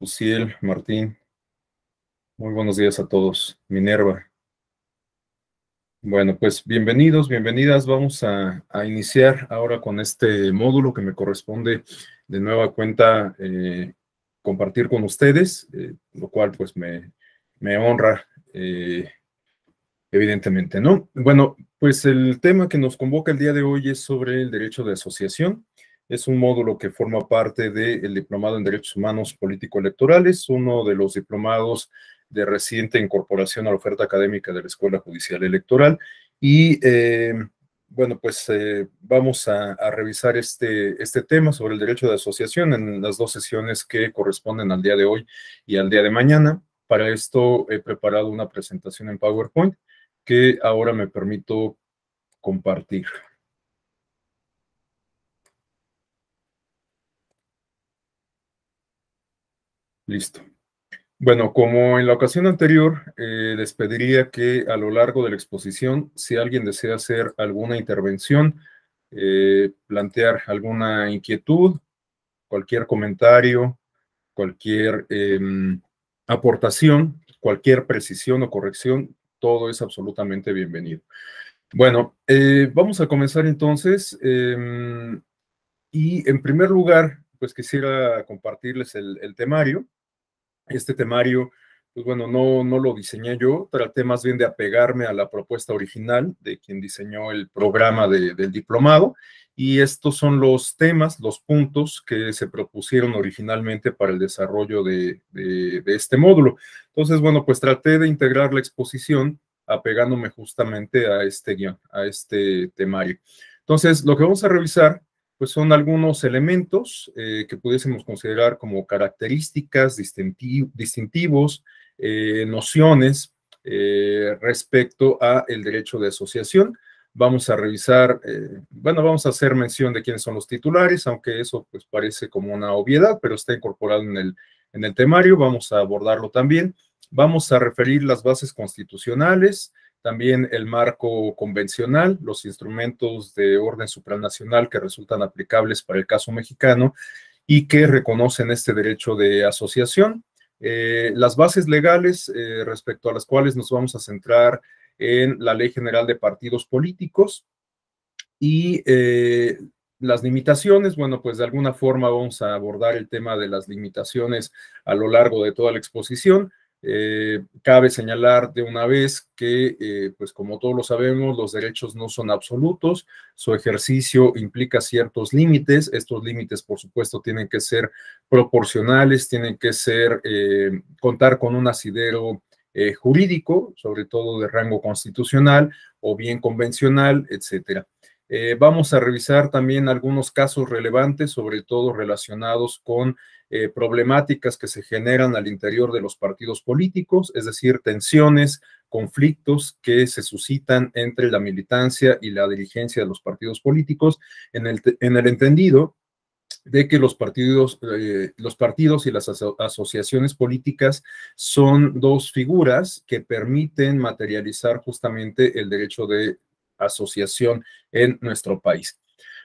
Uciel, Martín, muy buenos días a todos. Minerva. Bueno, pues bienvenidos, bienvenidas. Vamos a, iniciar ahora con este módulo que me corresponde de nueva cuenta eh, compartir con ustedes, eh, lo cual pues me, honra, eh, evidentemente, ¿no? Bueno, pues el tema que nos convoca el día de hoy es sobre el derecho de asociación. Es un módulo que forma parte del Diplomado en Derechos Humanos Político-Electorales, uno de los diplomados de reciente incorporación a la oferta académica de la Escuela Judicial Electoral. Y eh, bueno, pues eh, vamos a, a, revisar este, este tema sobre el derecho de asociación en las dos sesiones que corresponden al día de hoy y al día de mañana. Para esto he preparado una presentación en PowerPoint que ahora me permito compartir. Listo. Bueno, como en la ocasión anterior, eh, les pediría que a lo largo de la exposición, si alguien desea hacer alguna intervención, eh, plantear alguna inquietud, cualquier comentario, cualquier em, aportación, cualquier precisión o corrección, todo es absolutamente bienvenido. Bueno, eh, vamos a comenzar entonces. Em, y en primer lugar, pues quisiera compartirles el, el temario este temario, pues bueno, no, no lo diseñé yo, traté más bien de apegarme a la propuesta original de quien diseñó el programa del diplomado y estos son los temas, los puntos que se propusieron originalmente para el desarrollo de, de este módulo. Entonces, bueno, pues traté de integrar la exposición apegándome justamente a este guión, a este temario. Entonces, lo que vamos a revisar pues son algunos elementos eh, que pudiésemos considerar como características, distintivos, eh, nociones eh, respecto a el derecho de asociación. Vamos a revisar, bueno, vamos a hacer mención de quiénes son los titulares, aunque eso pues parece como una obviedad, pero está incorporado en el, en el temario, vamos a abordarlo también. Vamos a referir las bases constitucionales, también el marco convencional, los instrumentos de orden supranacional que resultan aplicables para el caso mexicano y que reconocen este derecho de asociación. Eh, las bases legales eh, respecto a las cuales nos vamos a centrar en la Ley General de Partidos Políticos y eh, las limitaciones, bueno, pues de alguna forma vamos a abordar el tema de las limitaciones a lo largo de toda la exposición. Eh, cabe señalar de una vez que, eh, pues como todos lo sabemos, los derechos no son absolutos, su ejercicio implica ciertos límites, estos límites por supuesto tienen que ser proporcionales, tienen que ser, eh, contar con un asidero jurídico, sobre todo de rango constitucional o bien convencional, etcétera. vamos a revisar también algunos casos relevantes, sobre todo relacionados con eh, problemáticas que se generan al interior de los partidos políticos, es decir, tensiones, conflictos que se suscitan entre la militancia y la dirigencia de los partidos políticos, en el, entendido de que los partidos, eh, los partidos y las asociaciones políticas son dos figuras que permiten materializar justamente el derecho de asociación en nuestro país.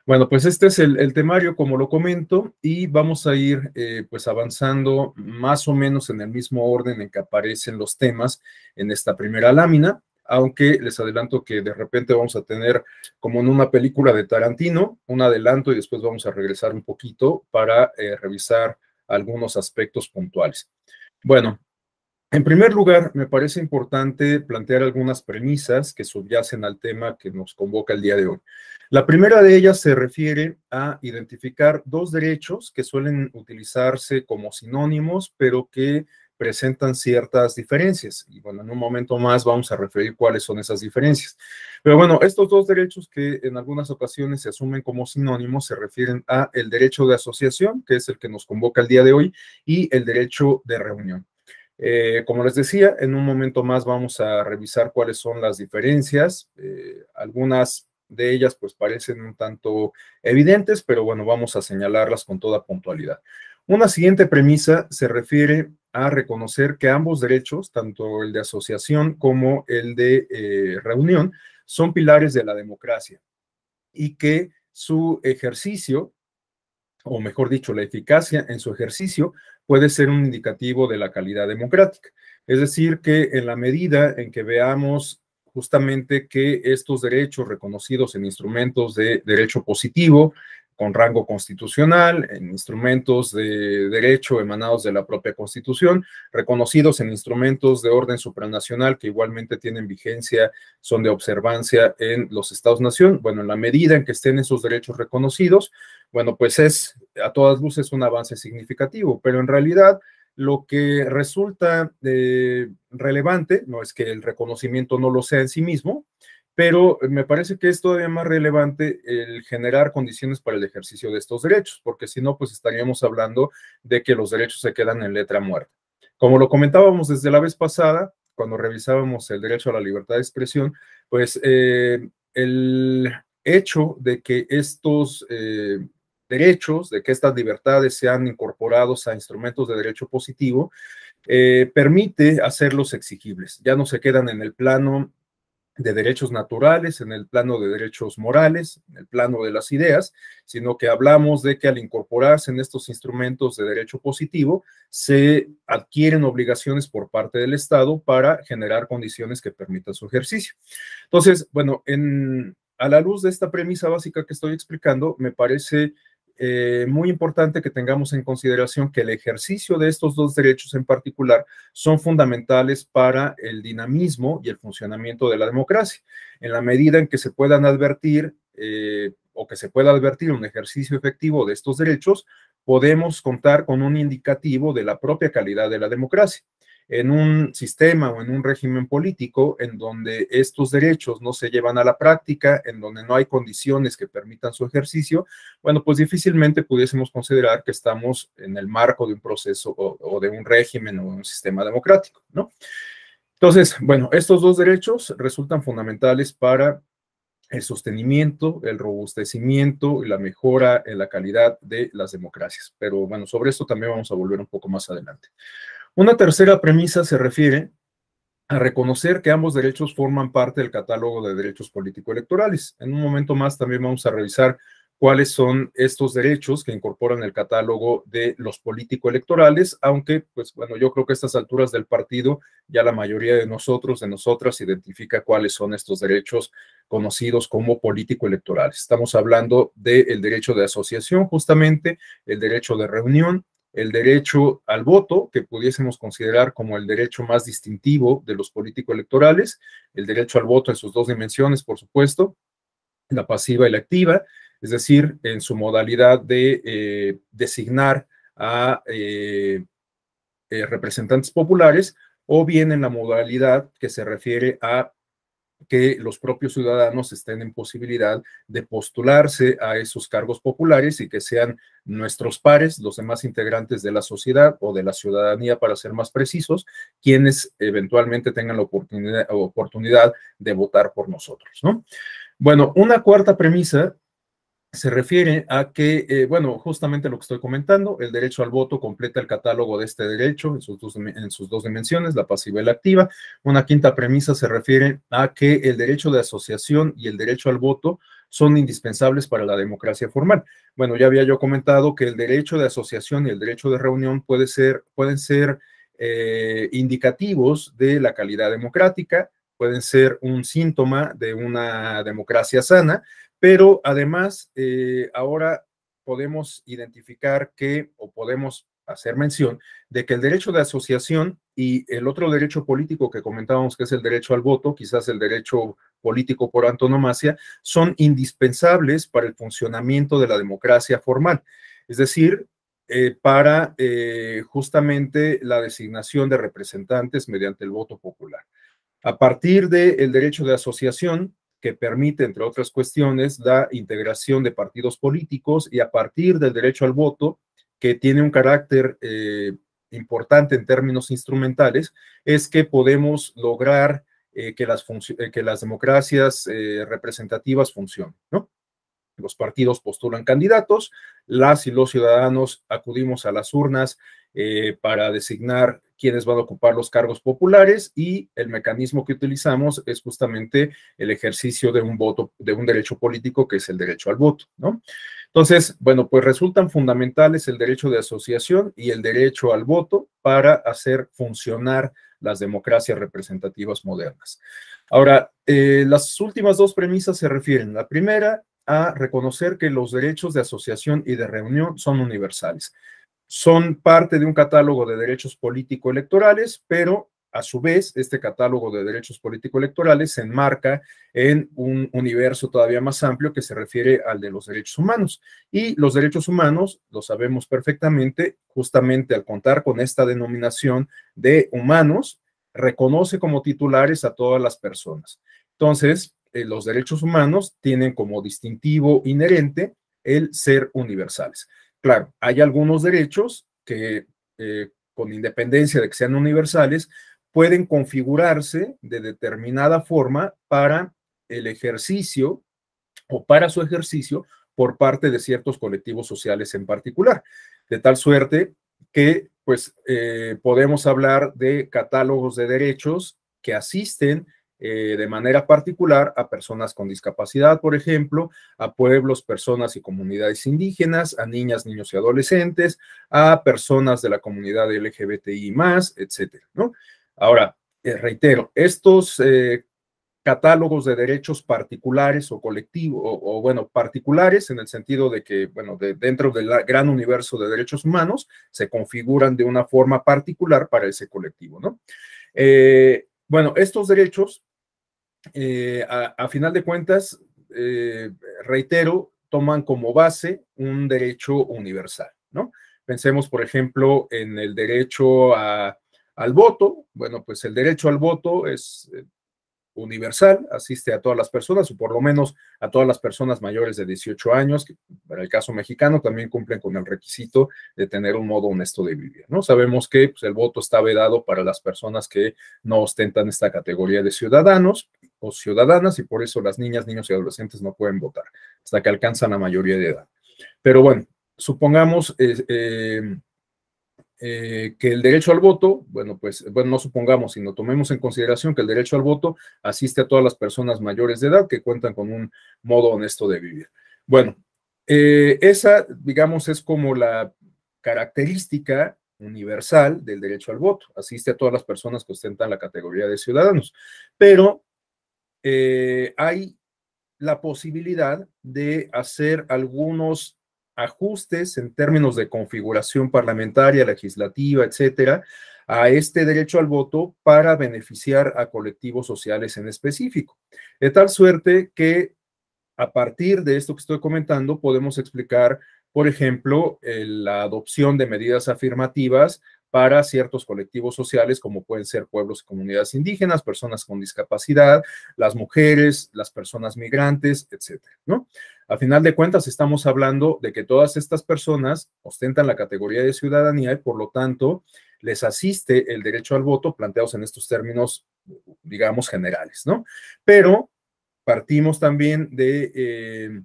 Bueno, pues este es el, temario, como lo comento, y vamos a ir eh, pues avanzando más o menos en el mismo orden en que aparecen los temas en esta primera lámina, aunque les adelanto que de repente vamos a tener como en una película de Tarantino, un adelanto y después vamos a regresar un poquito para eh, revisar algunos aspectos puntuales. Bueno, en primer lugar, me parece importante plantear algunas premisas que subyacen al tema que nos convoca el día de hoy. La primera de ellas se refiere a identificar dos derechos que suelen utilizarse como sinónimos, pero que presentan ciertas diferencias. Y bueno, en un momento más vamos a referir cuáles son esas diferencias. Pero bueno, estos dos derechos que en algunas ocasiones se asumen como sinónimos se refieren a el derecho de asociación, que es el que nos convoca el día de hoy, y el derecho de reunión. Eh, como les decía, en un momento más vamos a revisar cuáles son las diferencias. Eh, algunas de ellas pues parecen un tanto evidentes, pero bueno, vamos a señalarlas con toda puntualidad. Una siguiente premisa se refiere a reconocer que ambos derechos, tanto el de asociación como el de eh, reunión, son pilares de la democracia y que su ejercicio o mejor dicho, la eficacia en su ejercicio puede ser un indicativo de la calidad democrática. Es decir, que en la medida en que veamos justamente que estos derechos reconocidos en instrumentos de derecho positivo, con rango constitucional, en instrumentos de derecho emanados de la propia constitución, reconocidos en instrumentos de orden supranacional que igualmente tienen vigencia, son de observancia en los estados-nación. Bueno, en la medida en que estén esos derechos reconocidos, bueno, pues es a todas luces un avance significativo, pero en realidad lo que resulta eh, relevante, no es que el reconocimiento no lo sea en sí mismo, pero me parece que es todavía más relevante el generar condiciones para el ejercicio de estos derechos, porque si no, pues estaríamos hablando de que los derechos se quedan en letra muerta. Como lo comentábamos desde la vez pasada, cuando revisábamos el derecho a la libertad de expresión, pues eh, el hecho de que estos eh, derechos, de que estas libertades sean incorporados a instrumentos de derecho positivo, eh, permite hacerlos exigibles. Ya no se quedan en el plano de derechos naturales, en el plano de derechos morales, en el plano de las ideas, sino que hablamos de que al incorporarse en estos instrumentos de derecho positivo, se adquieren obligaciones por parte del Estado para generar condiciones que permitan su ejercicio. Entonces, bueno, a la luz de esta premisa básica que estoy explicando, me parece eh, muy importante que tengamos en consideración que el ejercicio de estos dos derechos en particular son fundamentales para el dinamismo y el funcionamiento de la democracia. En la medida en que se puedan advertir eh, o que se pueda advertir un ejercicio efectivo de estos derechos, podemos contar con un indicativo de la propia calidad de la democracia en un sistema o en un régimen político en donde estos derechos no se llevan a la práctica, en donde no hay condiciones que permitan su ejercicio, bueno, pues difícilmente pudiésemos considerar que estamos en el marco de un proceso o, de un régimen o de un sistema democrático, ¿no? Entonces, bueno, estos dos derechos resultan fundamentales para el sostenimiento, el robustecimiento y la mejora en la calidad de las democracias. Pero bueno, sobre esto también vamos a volver un poco más adelante. Una tercera premisa se refiere a reconocer que ambos derechos forman parte del catálogo de derechos político-electorales. En un momento más también vamos a revisar cuáles son estos derechos que incorporan el catálogo de los político-electorales, aunque, pues bueno, yo creo que a estas alturas del partido ya la mayoría de nosotros, de nosotras, identifica cuáles son estos derechos conocidos como político-electorales. Estamos hablando del el derecho de asociación, justamente, el derecho de reunión, el derecho al voto, que pudiésemos considerar como el derecho más distintivo de los políticos electorales el derecho al voto en sus dos dimensiones, por supuesto, la pasiva y la activa, es decir, en su modalidad de eh, designar a eh, eh, representantes populares o bien en la modalidad que se refiere a que los propios ciudadanos estén en posibilidad de postularse a esos cargos populares y que sean nuestros pares, los demás integrantes de la sociedad o de la ciudadanía, para ser más precisos, quienes eventualmente tengan la oportunidad, de votar por nosotros, ¿no? Bueno, una cuarta premisa se refiere a que, eh, bueno, justamente lo que estoy comentando, el derecho al voto completa el catálogo de este derecho en sus, dos, en sus dos dimensiones, la pasiva y la activa. Una quinta premisa se refiere a que el derecho de asociación y el derecho al voto son indispensables para la democracia formal. Bueno, ya había yo comentado que el derecho de asociación y el derecho de reunión puede ser, pueden ser eh, indicativos de la calidad democrática, pueden ser un síntoma de una democracia sana pero además, eh, ahora podemos identificar que, o podemos hacer mención, de que el derecho de asociación y el otro derecho político que comentábamos, que es el derecho al voto, quizás el derecho político por antonomasia, son indispensables para el funcionamiento de la democracia formal. Es decir, eh, para eh, justamente la designación de representantes mediante el voto popular. A partir del el derecho de asociación, que permite, entre otras cuestiones, la integración de partidos políticos y a partir del derecho al voto, que tiene un carácter eh, importante en términos instrumentales, es que podemos lograr eh, eh, que, las democracias representativas funcionen. Los partidos postulan candidatos, las y los ciudadanos acudimos a las urnas para designar quienes van a ocupar los cargos populares y el mecanismo que utilizamos es justamente el ejercicio de un voto, de un derecho político que es el derecho al voto, ¿no? Entonces, bueno, pues resultan fundamentales el derecho de asociación y el derecho al voto para hacer funcionar las democracias representativas modernas. Ahora, eh, las últimas dos premisas se refieren. La primera a reconocer que los derechos de asociación y de reunión son universales son parte de un catálogo de derechos político-electorales, pero a su vez, este catálogo de derechos político-electorales se enmarca en un universo todavía más amplio que se refiere al de los derechos humanos. Y los derechos humanos, lo sabemos perfectamente, justamente al contar con esta denominación de humanos, reconoce como titulares a todas las personas. Entonces, eh, los derechos humanos tienen como distintivo inherente el ser universales. Claro, hay algunos derechos que, eh, con independencia de que sean universales, pueden configurarse de determinada forma para el ejercicio o para su ejercicio por parte de ciertos colectivos sociales en particular, de tal suerte que pues eh, podemos hablar de catálogos de derechos que asisten eh, de manera particular a personas con discapacidad, por ejemplo, a pueblos, personas y comunidades indígenas, a niñas, niños y adolescentes, a personas de la comunidad LGBTI más, etcétera, ¿no? Ahora, eh, reitero, estos eh, catálogos de derechos particulares o colectivos, o, bueno, particulares en el sentido de que, bueno, de, dentro del gran universo de derechos humanos, se configuran de una forma particular para ese colectivo, ¿no? bueno, estos derechos eh, a, final de cuentas, eh, reitero, toman como base un derecho universal, ¿no? Pensemos, por ejemplo, en el derecho al voto. Bueno, pues el derecho al voto es eh, universal, asiste a todas las personas, o por lo menos a todas las personas mayores de 18 años, que para el caso mexicano también cumplen con el requisito de tener un modo honesto de vivir, ¿no? Sabemos que pues, el voto está vedado para las personas que no ostentan esta categoría de ciudadanos, o ciudadanas y por eso las niñas, niños y adolescentes no pueden votar hasta que alcanzan la mayoría de edad. Pero bueno, supongamos em, eh, que el derecho al voto, bueno, pues, bueno, no supongamos, sino tomemos en consideración que el derecho al voto asiste a todas las personas mayores de edad que cuentan con un modo honesto de vivir. Bueno, eh, esa, digamos, es como la característica universal del derecho al voto, asiste a todas las personas que ostentan la categoría de ciudadanos. Pero eh, hay la posibilidad de hacer algunos ajustes en términos de configuración parlamentaria, legislativa, etcétera, a este derecho al voto para beneficiar a colectivos sociales en específico. De tal suerte que a partir de esto que estoy comentando podemos explicar, por ejemplo, la adopción de medidas afirmativas para ciertos colectivos sociales como pueden ser pueblos y comunidades indígenas, personas con discapacidad, las mujeres, las personas migrantes, etcétera, ¿no? A final de cuentas, estamos hablando de que todas estas personas ostentan la categoría de ciudadanía y por lo tanto les asiste el derecho al voto planteados en estos términos, digamos, generales, ¿no? Pero partimos también de... Eh,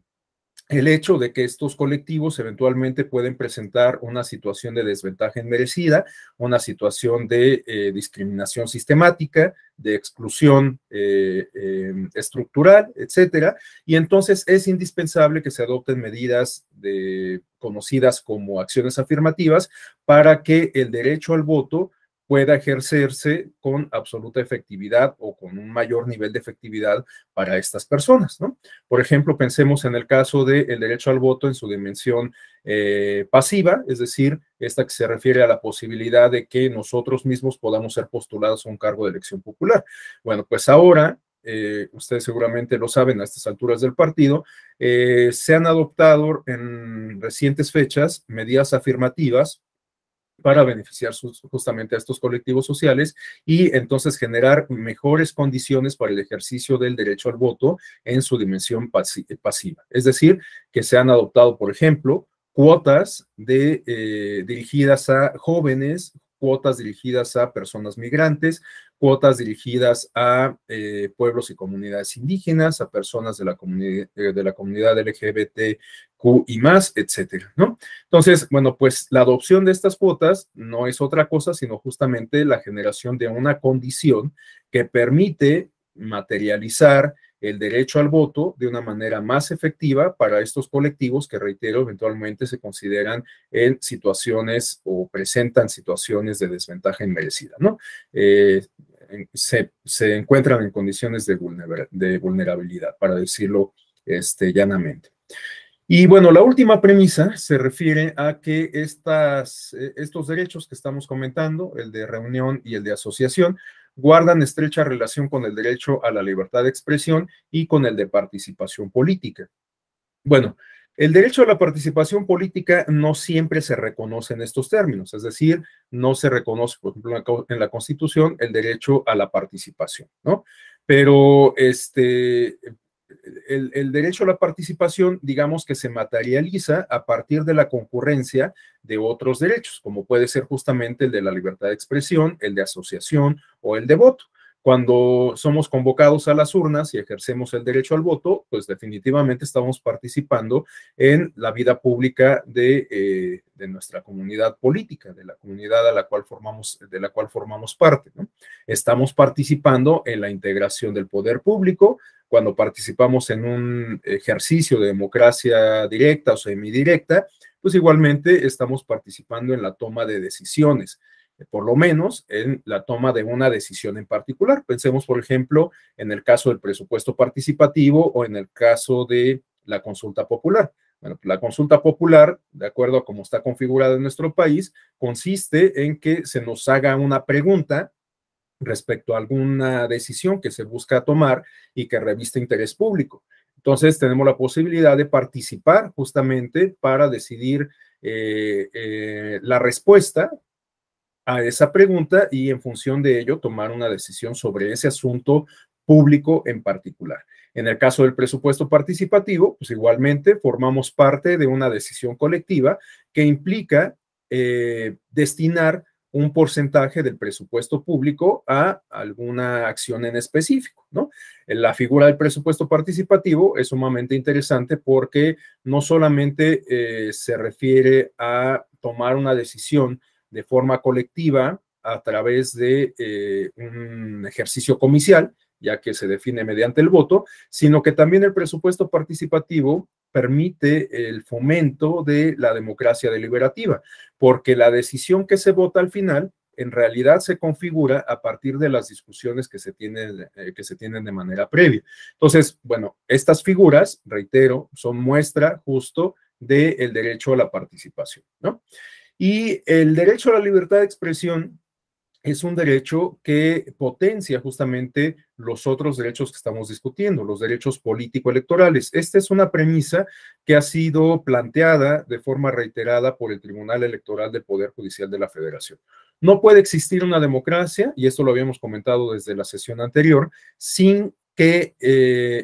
el hecho de que estos colectivos eventualmente pueden presentar una situación de desventaja inmerecida, una situación de eh, discriminación sistemática, de exclusión eh, em, estructural, etcétera, y entonces es indispensable que se adopten medidas de, conocidas como acciones afirmativas para que el derecho al voto pueda ejercerse con absoluta efectividad o con un mayor nivel de efectividad para estas personas, ¿no? Por ejemplo, pensemos en el caso del derecho al voto en su dimensión eh, pasiva, es decir, esta que se refiere a la posibilidad de que nosotros mismos podamos ser postulados a un cargo de elección popular. Bueno, pues ahora eh, ustedes seguramente lo saben a estas alturas del partido, eh, se han adoptado en recientes fechas medidas afirmativas para beneficiar justamente a estos colectivos sociales y entonces generar mejores condiciones para el ejercicio del derecho al voto en su dimensión pasiva. Es decir, que se han adoptado, por ejemplo, cuotas eh, dirigidas a jóvenes, cuotas dirigidas a personas migrantes, cuotas dirigidas a eh, pueblos y comunidades indígenas, a personas de la, comunidad eh, de la comunidad LGBTQ y más, etcétera, ¿no? Entonces, bueno, pues la adopción de estas cuotas no es otra cosa, sino justamente la generación de una condición que permite materializar el derecho al voto de una manera más efectiva para estos colectivos que, reitero, eventualmente se consideran en situaciones o presentan situaciones de desventaja inmerecida, ¿no? Eh, se, se, encuentran en condiciones de, vulnerabilidad, para decirlo este, llanamente. Y bueno, la última premisa se refiere a que estas, e, estos derechos que estamos comentando, el de reunión y el de asociación, guardan estrecha relación con el derecho a la libertad de expresión y con el de participación política. Bueno, el derecho a la participación política no siempre se reconoce en estos términos, es decir, no se reconoce, por ejemplo, en la Constitución el derecho a la participación, ¿no? Pero este, el, el, derecho a la participación, digamos que se materializa a partir de la concurrencia de otros derechos, como puede ser justamente el de la libertad de expresión, el de asociación o el de voto cuando somos convocados a las urnas y ejercemos el derecho al voto, pues definitivamente estamos participando en la vida pública de, eh, nuestra comunidad política, de la comunidad a la cual formamos, de la cual formamos parte. Estamos participando en la integración del poder público, cuando participamos en un ejercicio de democracia directa o semidirecta, pues igualmente estamos participando en la toma de decisiones. Eh, por lo menos en la toma de una decisión en particular. Pensemos, por ejemplo, en el caso del presupuesto participativo o en el caso de la consulta popular. Bueno, la consulta popular, de acuerdo a cómo está configurada en nuestro país, consiste en que se nos haga una pregunta respecto a alguna decisión que se busca tomar y que reviste interés público. Entonces, tenemos la posibilidad de participar justamente para decidir eh, eh, la respuesta a esa pregunta y en función de ello tomar una decisión sobre ese asunto público en particular. En el caso del presupuesto participativo, pues igualmente formamos parte de una decisión colectiva que implica eh, destinar un porcentaje del presupuesto público a alguna acción en específico, ¿no? La figura del presupuesto participativo es sumamente interesante porque no solamente eh, se refiere a tomar una decisión de forma colectiva a través de eh, un ejercicio comicial, ya que se define mediante el voto, sino que también el presupuesto participativo permite el fomento de la democracia deliberativa, porque la decisión que se vota al final en realidad se configura a partir de las discusiones que se tienen, eh, que se tienen de manera previa. Entonces, bueno, estas figuras, reitero, son muestra justo del el derecho a la participación, ¿no? Y el derecho a la libertad de expresión es un derecho que potencia justamente los otros derechos que estamos discutiendo, los derechos político-electorales. Esta es una premisa que ha sido planteada de forma reiterada por el Tribunal Electoral del Poder Judicial de la Federación. No puede existir una democracia, y esto lo habíamos comentado desde la sesión anterior, sin que eh,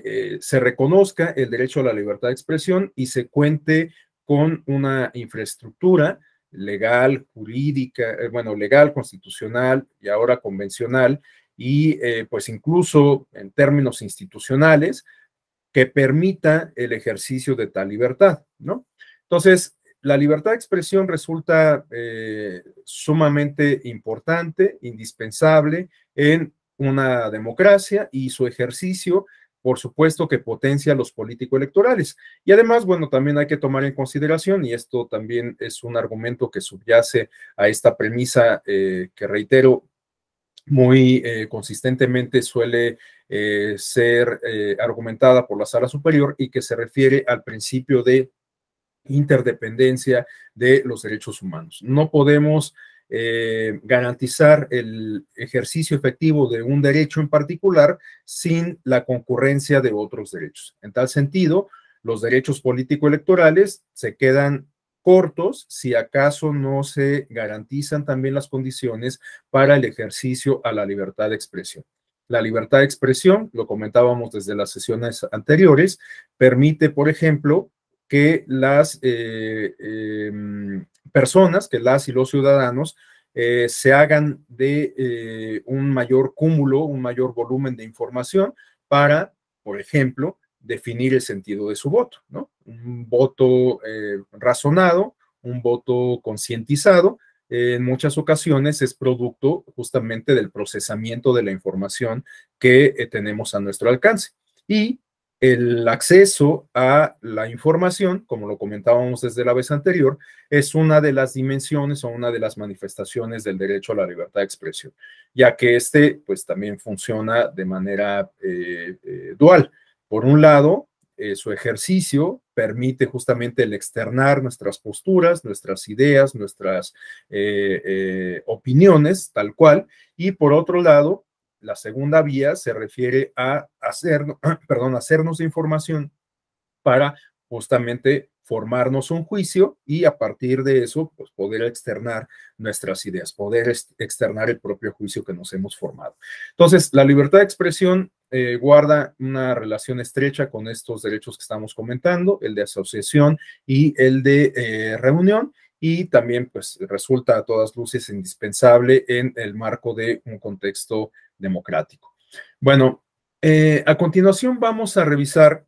eh, se reconozca el derecho a la libertad de expresión y se cuente con una infraestructura legal, jurídica, eh, bueno, legal, constitucional y ahora convencional, y eh, pues incluso en términos institucionales, que permita el ejercicio de tal libertad, ¿no? Entonces, la libertad de expresión resulta eh, sumamente importante, indispensable en una democracia y su ejercicio por supuesto que potencia los políticos electorales Y además, bueno, también hay que tomar en consideración, y esto también es un argumento que subyace a esta premisa eh, que reitero, muy eh, consistentemente suele eh, ser argumentada por la sala superior y que se refiere al principio de interdependencia de los derechos humanos. No podemos eh, garantizar el ejercicio efectivo de un derecho en particular sin la concurrencia de otros derechos. En tal sentido, los derechos político-electorales se quedan cortos si acaso no se garantizan también las condiciones para el ejercicio a la libertad de expresión. La libertad de expresión, lo comentábamos desde las sesiones anteriores, permite, por ejemplo, que las eh, em, personas, que las y los ciudadanos, eh, se hagan de eh, un mayor cúmulo, un mayor volumen de información para, por ejemplo, definir el sentido de su voto, ¿no? Un voto eh, razonado, un voto concientizado, en muchas ocasiones es producto justamente del procesamiento de la información que tenemos a nuestro alcance. Y el acceso a la información, como lo comentábamos desde la vez anterior, es una de las dimensiones o una de las manifestaciones del derecho a la libertad de expresión, ya que este pues también funciona de manera eh, eh, dual. Por un lado, eh, su ejercicio permite justamente el externar nuestras posturas, nuestras ideas, nuestras opiniones, tal cual, y por otro lado, la segunda vía se refiere a perdón, hacernos información para justamente formarnos un juicio y a partir de eso, pues, poder externar nuestras ideas, poder externar el propio juicio que nos hemos formado. Entonces, la libertad de expresión eh, guarda una relación estrecha con estos derechos que estamos comentando, el de asociación y el de eh, reunión, y también pues resulta a todas luces indispensable en el marco de un contexto democrático. Bueno, eh, a continuación vamos a revisar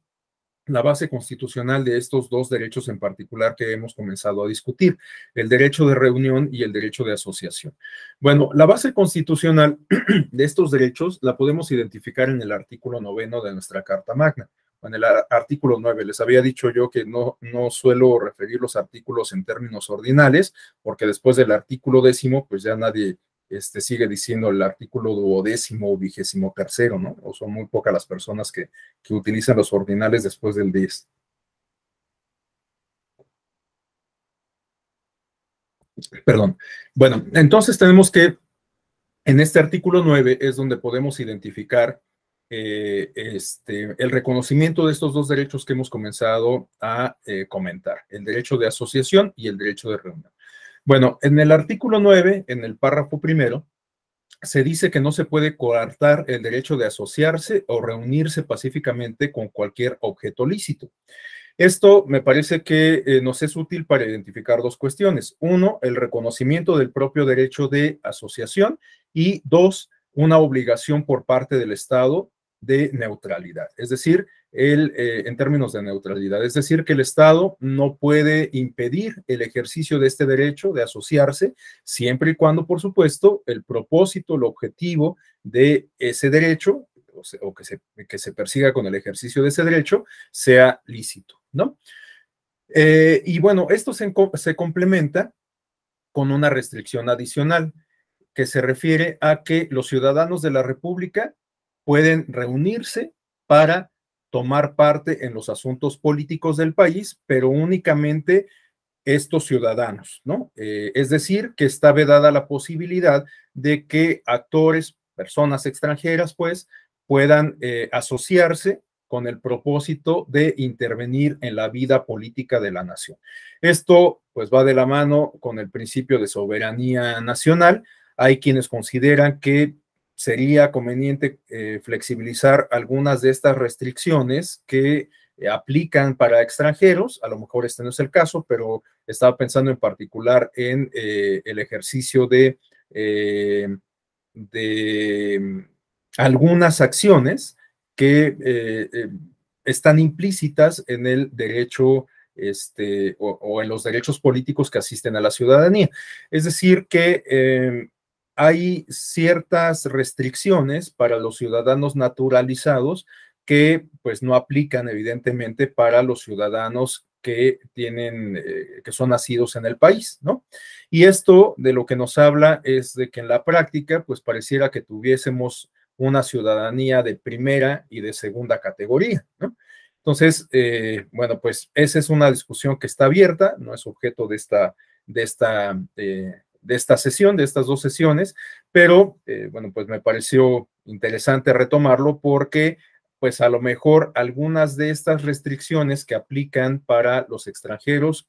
la base constitucional de estos dos derechos en particular que hemos comenzado a discutir, el derecho de reunión y el derecho de asociación. Bueno, la base constitucional de estos derechos la podemos identificar en el artículo noveno de nuestra Carta Magna en el artículo 9. Les había dicho yo que no, no suelo referir los artículos en términos ordinales, porque después del artículo décimo, pues ya nadie este, sigue diciendo el artículo duodécimo o vigésimo tercero, ¿no? O son muy pocas las personas que, que utilizan los ordinales después del 10. Perdón. Bueno, entonces tenemos que en este artículo 9 es donde podemos identificar eh, este, el reconocimiento de estos dos derechos que hemos comenzado a eh, comentar, el derecho de asociación y el derecho de reunión. Bueno, en el artículo 9, en el párrafo primero, se dice que no se puede coartar el derecho de asociarse o reunirse pacíficamente con cualquier objeto lícito. Esto me parece que eh, nos es útil para identificar dos cuestiones. Uno, el reconocimiento del propio derecho de asociación y dos, una obligación por parte del Estado de neutralidad, es decir, el, eh, en términos de neutralidad, es decir, que el Estado no puede impedir el ejercicio de este derecho de asociarse, siempre y cuando, por supuesto, el propósito, el objetivo de ese derecho o, que, se, que se persiga con el ejercicio de ese derecho sea lícito, ¿no? Eh, y bueno, esto se, se complementa con una restricción adicional que se refiere a que los ciudadanos de la República pueden reunirse para tomar parte en los asuntos políticos del país, pero únicamente estos ciudadanos, ¿no? Eh, es decir, que está vedada la posibilidad de que actores, personas extranjeras, pues, puedan eh, asociarse con el propósito de intervenir en la vida política de la nación. Esto pues va de la mano con el principio de soberanía nacional. Hay quienes consideran que sería conveniente eh, flexibilizar algunas de estas restricciones que eh, aplican para extranjeros, a lo mejor este no es el caso, pero estaba pensando en particular en eh, el ejercicio de, mm, algunas acciones que están implícitas en el derecho este, o, en los derechos políticos que asisten a la ciudadanía. Es decir, que em, hay ciertas restricciones para los ciudadanos naturalizados que pues no aplican evidentemente para los ciudadanos que tienen, eh, que son nacidos en el país, ¿no? Y esto de lo que nos habla es de que en la práctica pues pareciera que tuviésemos una ciudadanía de primera y de segunda categoría, ¿no? Entonces, eh, bueno, pues esa es una discusión que está abierta, no es objeto de esta, de esta eh, de esta sesión, de estas dos sesiones, pero eh, bueno, pues me pareció interesante retomarlo porque pues a lo mejor algunas de estas restricciones que aplican para los extranjeros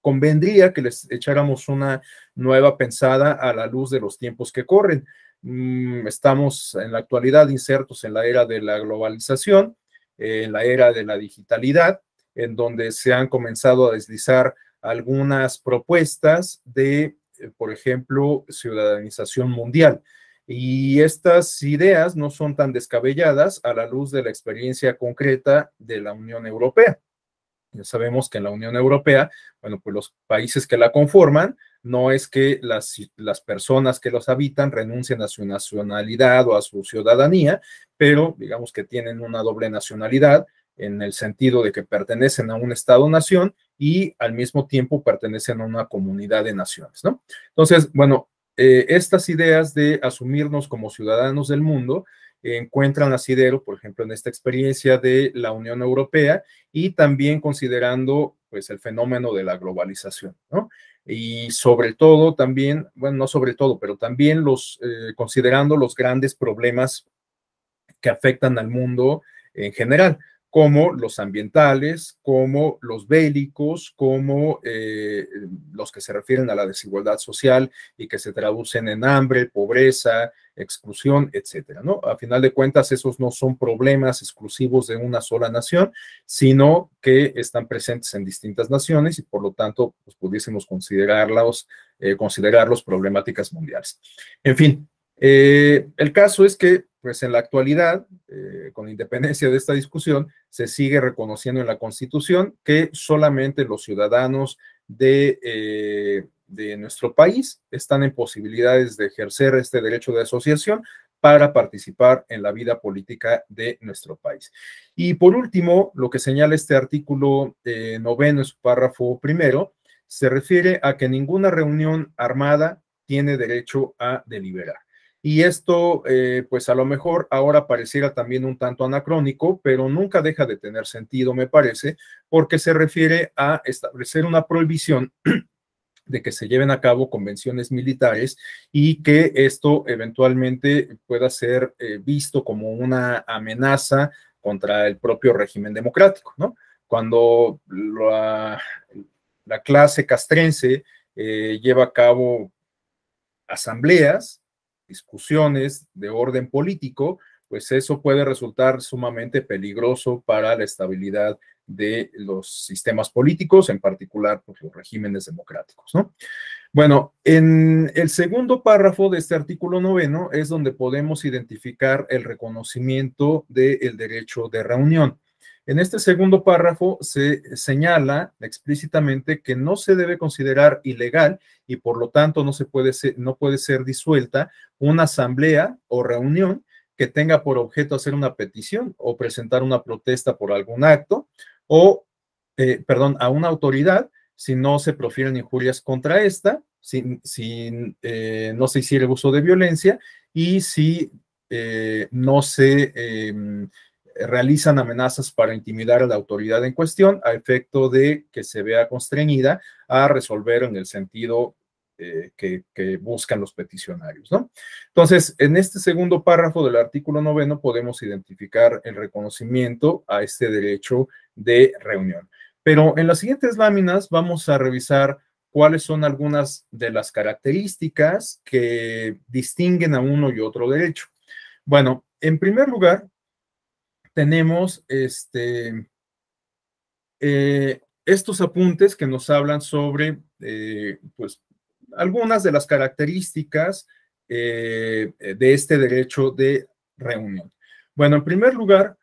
convendría que les echáramos una nueva pensada a la luz de los tiempos que corren. Mm, estamos en la actualidad insertos en la era de la globalización, en la era de la digitalidad, en donde se han comenzado a deslizar algunas propuestas de, eh, por ejemplo, ciudadanización mundial. Y estas ideas no son tan descabelladas a la luz de la experiencia concreta de la Unión Europea. Ya sabemos que en la Unión Europea, bueno, pues los países que la conforman, no es que las, las personas que los habitan renuncien a su nacionalidad o a su ciudadanía, pero digamos que tienen una doble nacionalidad en el sentido de que pertenecen a un Estado-nación y al mismo tiempo pertenecen a una comunidad de naciones, ¿no? Entonces, bueno, eh, estas ideas de asumirnos como ciudadanos del mundo encuentran asidero, por ejemplo, en esta experiencia de la Unión Europea y también considerando pues el fenómeno de la globalización, ¿no? Y sobre todo también, bueno, no sobre todo, pero también los, eh, considerando los grandes problemas que afectan al mundo en general, como los ambientales, como los bélicos, como eh, los que se refieren a la desigualdad social y que se traducen en hambre, pobreza, exclusión, etcétera. ¿no? A final de cuentas, esos no son problemas exclusivos de una sola nación, sino que están presentes en distintas naciones y por lo tanto pues, pudiésemos eh, considerarlos, problemáticas mundiales. En fin, eh, el caso es que pues en la actualidad, eh, con independencia de esta discusión, se sigue reconociendo en la Constitución que solamente los ciudadanos eh, de, nuestro país están en posibilidades de ejercer este derecho de asociación para participar en la vida política de nuestro país. Y por último, lo que señala este artículo eh, noveno su párrafo primero, se refiere a que ninguna reunión armada tiene derecho a deliberar. Y esto, eh, pues a lo mejor ahora pareciera también un tanto anacrónico, pero nunca deja de tener sentido, me parece, porque se refiere a establecer una prohibición de que se lleven a cabo convenciones militares y que esto eventualmente pueda ser eh, visto como una amenaza contra el propio régimen democrático, ¿no? Cuando la, clase castrense eh, lleva a cabo asambleas, discusiones de orden político, pues eso puede resultar sumamente peligroso para la estabilidad de los sistemas políticos, en particular pues, los regímenes democráticos. ¿no? Bueno, en el segundo párrafo de este artículo noveno es donde podemos identificar el reconocimiento del derecho de reunión. En este segundo párrafo se señala explícitamente que no se debe considerar ilegal y por lo tanto no, se puede ser, no puede ser disuelta una asamblea o reunión que tenga por objeto hacer una petición o presentar una protesta por algún acto o, eh, perdón, a una autoridad si no se profieren injurias contra esta, si, eh, no se hiciera uso de violencia y si eh, no se em, realizan amenazas para intimidar a la autoridad en cuestión a efecto de que se vea constreñida a resolver en el sentido eh, que, que, buscan los peticionarios, ¿no? Entonces, en este segundo párrafo del artículo noveno podemos identificar el reconocimiento a este derecho de reunión. Pero en las siguientes láminas vamos a revisar cuáles son algunas de las características que distinguen a uno y otro derecho. Bueno, en primer lugar, tenemos este, eh, estos apuntes que nos hablan sobre eh, pues, algunas de las características eh, de este derecho de reunión. Bueno, en primer lugar,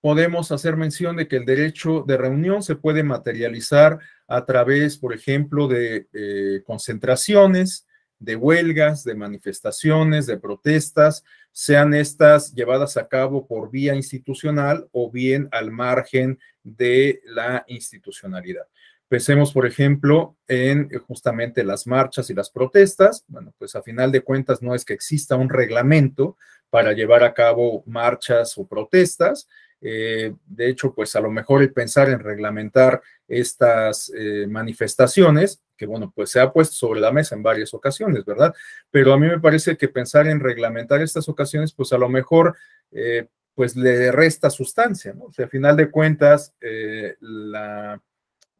podemos hacer mención de que el derecho de reunión se puede materializar a través, por ejemplo, de concentraciones, de huelgas, de manifestaciones, de protestas, sean estas llevadas a cabo por vía institucional o bien al margen de la institucionalidad. Pensemos, por ejemplo, en eh, justamente las marchas y las protestas. Bueno, pues a final de cuentas no es que exista un reglamento para llevar a cabo marchas o protestas, eh, de hecho, pues a lo mejor el pensar en reglamentar estas eh, manifestaciones, que bueno, pues se ha puesto sobre la mesa en varias ocasiones, ¿verdad? Pero a mí me parece que pensar en reglamentar estas ocasiones, pues a lo mejor, eh, pues le resta sustancia, ¿no? O sea, a final de cuentas,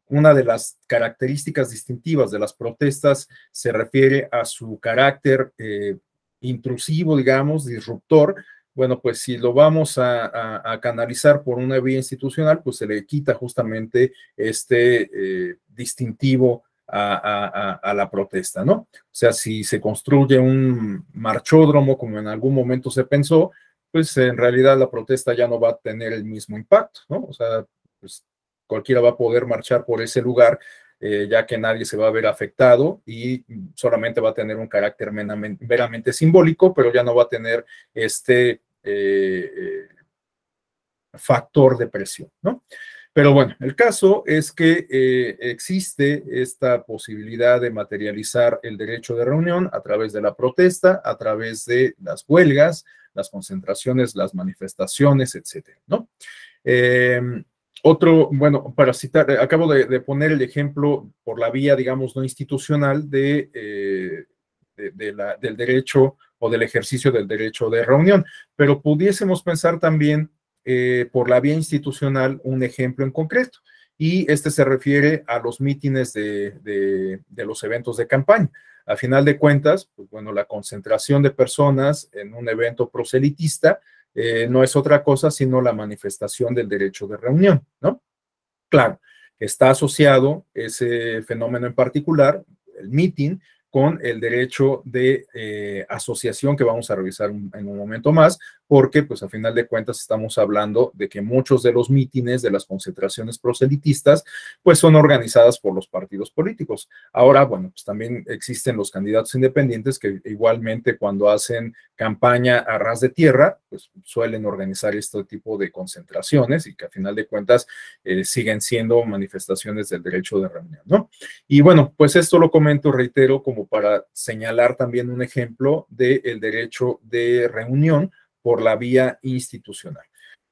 una de las características distintivas de las protestas se refiere a su carácter intrusivo, digamos, disruptor, bueno, pues si lo vamos a, canalizar por una vía institucional, pues se le quita justamente este eh, distintivo a, a, la protesta, ¿no? O sea, si se construye un marchódromo, como en algún momento se pensó, pues en realidad la protesta ya no va a tener el mismo impacto, ¿no? O sea, pues cualquiera va a poder marchar por ese lugar eh, ya que nadie se va a ver afectado y solamente va a tener un carácter meramente, simbólico, pero ya no va a tener este eh, eh, factor de presión, ¿no? Pero bueno, el caso es que existe esta posibilidad de materializar el derecho de reunión a través de la protesta, a través de las huelgas, las concentraciones, las manifestaciones, etcétera, ¿no? Em, otro, bueno, para citar, eh, acabo de, poner el ejemplo por la vía, digamos, no institucional de, eh, del derecho o del ejercicio del derecho de reunión, pero pudiésemos pensar también eh, por la vía institucional un ejemplo en concreto, y este se refiere a los mítines de, los eventos de campaña. A final de cuentas, pues, bueno, la concentración de personas en un evento proselitista eh, no es otra cosa sino la manifestación del derecho de reunión, ¿no? Claro, está asociado ese fenómeno en particular, el meeting, con el derecho de eh, asociación que vamos a revisar en un momento más, porque pues a final de cuentas estamos hablando de que muchos de los mítines de las concentraciones proselitistas pues son organizadas por los partidos políticos. Ahora, bueno, pues también existen los candidatos independientes que igualmente cuando hacen campaña a ras de tierra, pues suelen organizar este tipo de concentraciones y que a final de cuentas eh, siguen siendo manifestaciones del derecho de reunión, ¿no? Y bueno, pues esto lo comento, reitero, como para señalar también un ejemplo del el derecho de reunión por la vía institucional.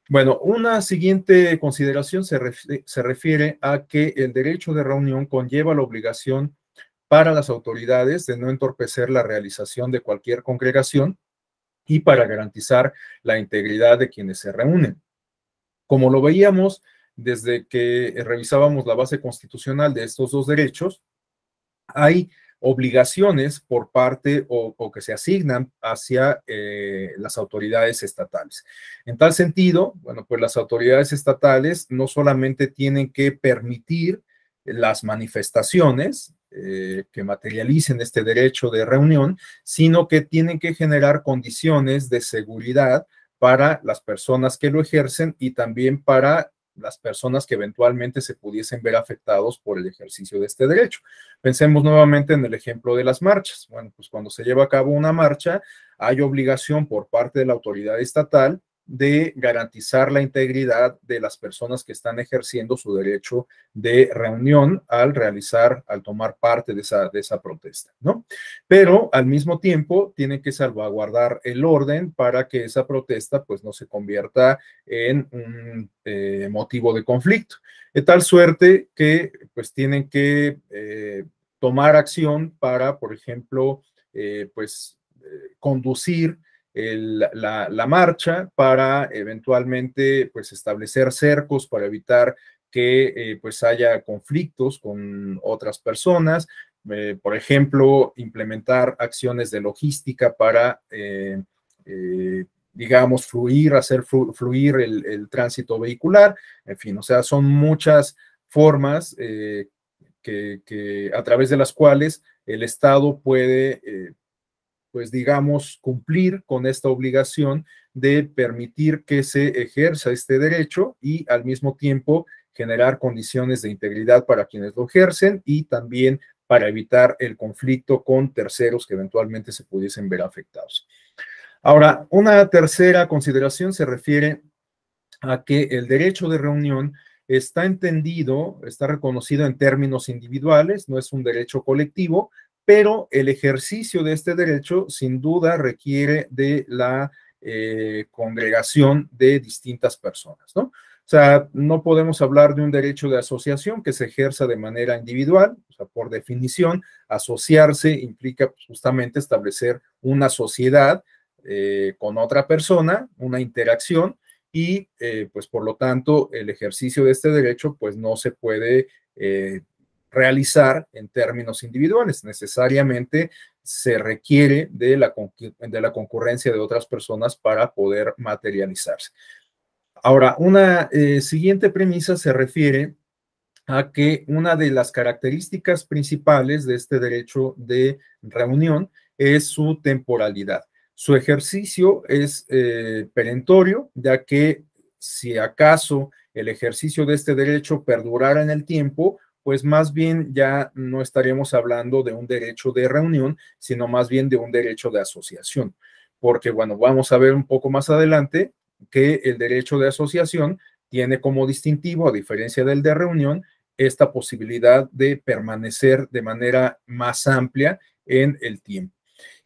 Bueno, una siguiente consideración se, refiere, se refiere a que el derecho de reunión conlleva la obligación para las autoridades de no entorpecer la realización de cualquier congregación y para garantizar la integridad de quienes se reúnen. Como lo veíamos desde que revisábamos la base constitucional de estos dos derechos, hay obligaciones por parte o, que se asignan hacia eh, las autoridades estatales. En tal sentido, bueno, pues las autoridades estatales no solamente tienen que permitir las manifestaciones eh, que materialicen este derecho de reunión, sino que tienen que generar condiciones de seguridad para las personas que lo ejercen y también para las personas que eventualmente se pudiesen ver afectados por el ejercicio de este derecho. Pensemos nuevamente en el ejemplo de las marchas. Bueno, pues cuando se lleva a cabo una marcha, hay obligación por parte de la autoridad estatal de garantizar la integridad de las personas que están ejerciendo su derecho de reunión al realizar, al tomar parte de esa, de esa protesta, ¿no? Pero al mismo tiempo tienen que salvaguardar el orden para que esa protesta pues no se convierta en un eh, motivo de conflicto. De tal suerte que pues tienen que eh, tomar acción para, por ejemplo, eh, pues conducir la, marcha para eventualmente pues, establecer cercos para evitar que eh, pues haya conflictos con otras personas, eh, por ejemplo, implementar acciones de logística para, eh, digamos, fluir, hacer fluir el, tránsito vehicular, en fin, o sea, son muchas formas que, que, a través de las cuales el Estado puede pues digamos, cumplir con esta obligación de permitir que se ejerza este derecho y al mismo tiempo generar condiciones de integridad para quienes lo ejercen y también para evitar el conflicto con terceros que eventualmente se pudiesen ver afectados. Ahora, una tercera consideración se refiere a que el derecho de reunión está entendido, está reconocido en términos individuales, no es un derecho colectivo, pero el ejercicio de este derecho sin duda requiere de la eh, congregación de distintas personas, ¿no? O sea, no podemos hablar de un derecho de asociación que se ejerza de manera individual, o sea, por definición, asociarse implica pues, justamente establecer una sociedad eh, con otra persona, una interacción, y eh, pues por lo tanto el ejercicio de este derecho pues no se puede realizar en términos individuales. Necesariamente se requiere de la, de la concurrencia de otras personas para poder materializarse. Ahora, una eh, siguiente premisa se refiere a que una de las características principales de este derecho de reunión es su temporalidad. Su ejercicio es eh, perentorio, ya que si acaso el ejercicio de este derecho perdurara en el tiempo, pues más bien ya no estaremos hablando de un derecho de reunión, sino más bien de un derecho de asociación. Porque, bueno, vamos a ver un poco más adelante que el derecho de asociación tiene como distintivo, a diferencia del de reunión, esta posibilidad de permanecer de manera más amplia en el tiempo.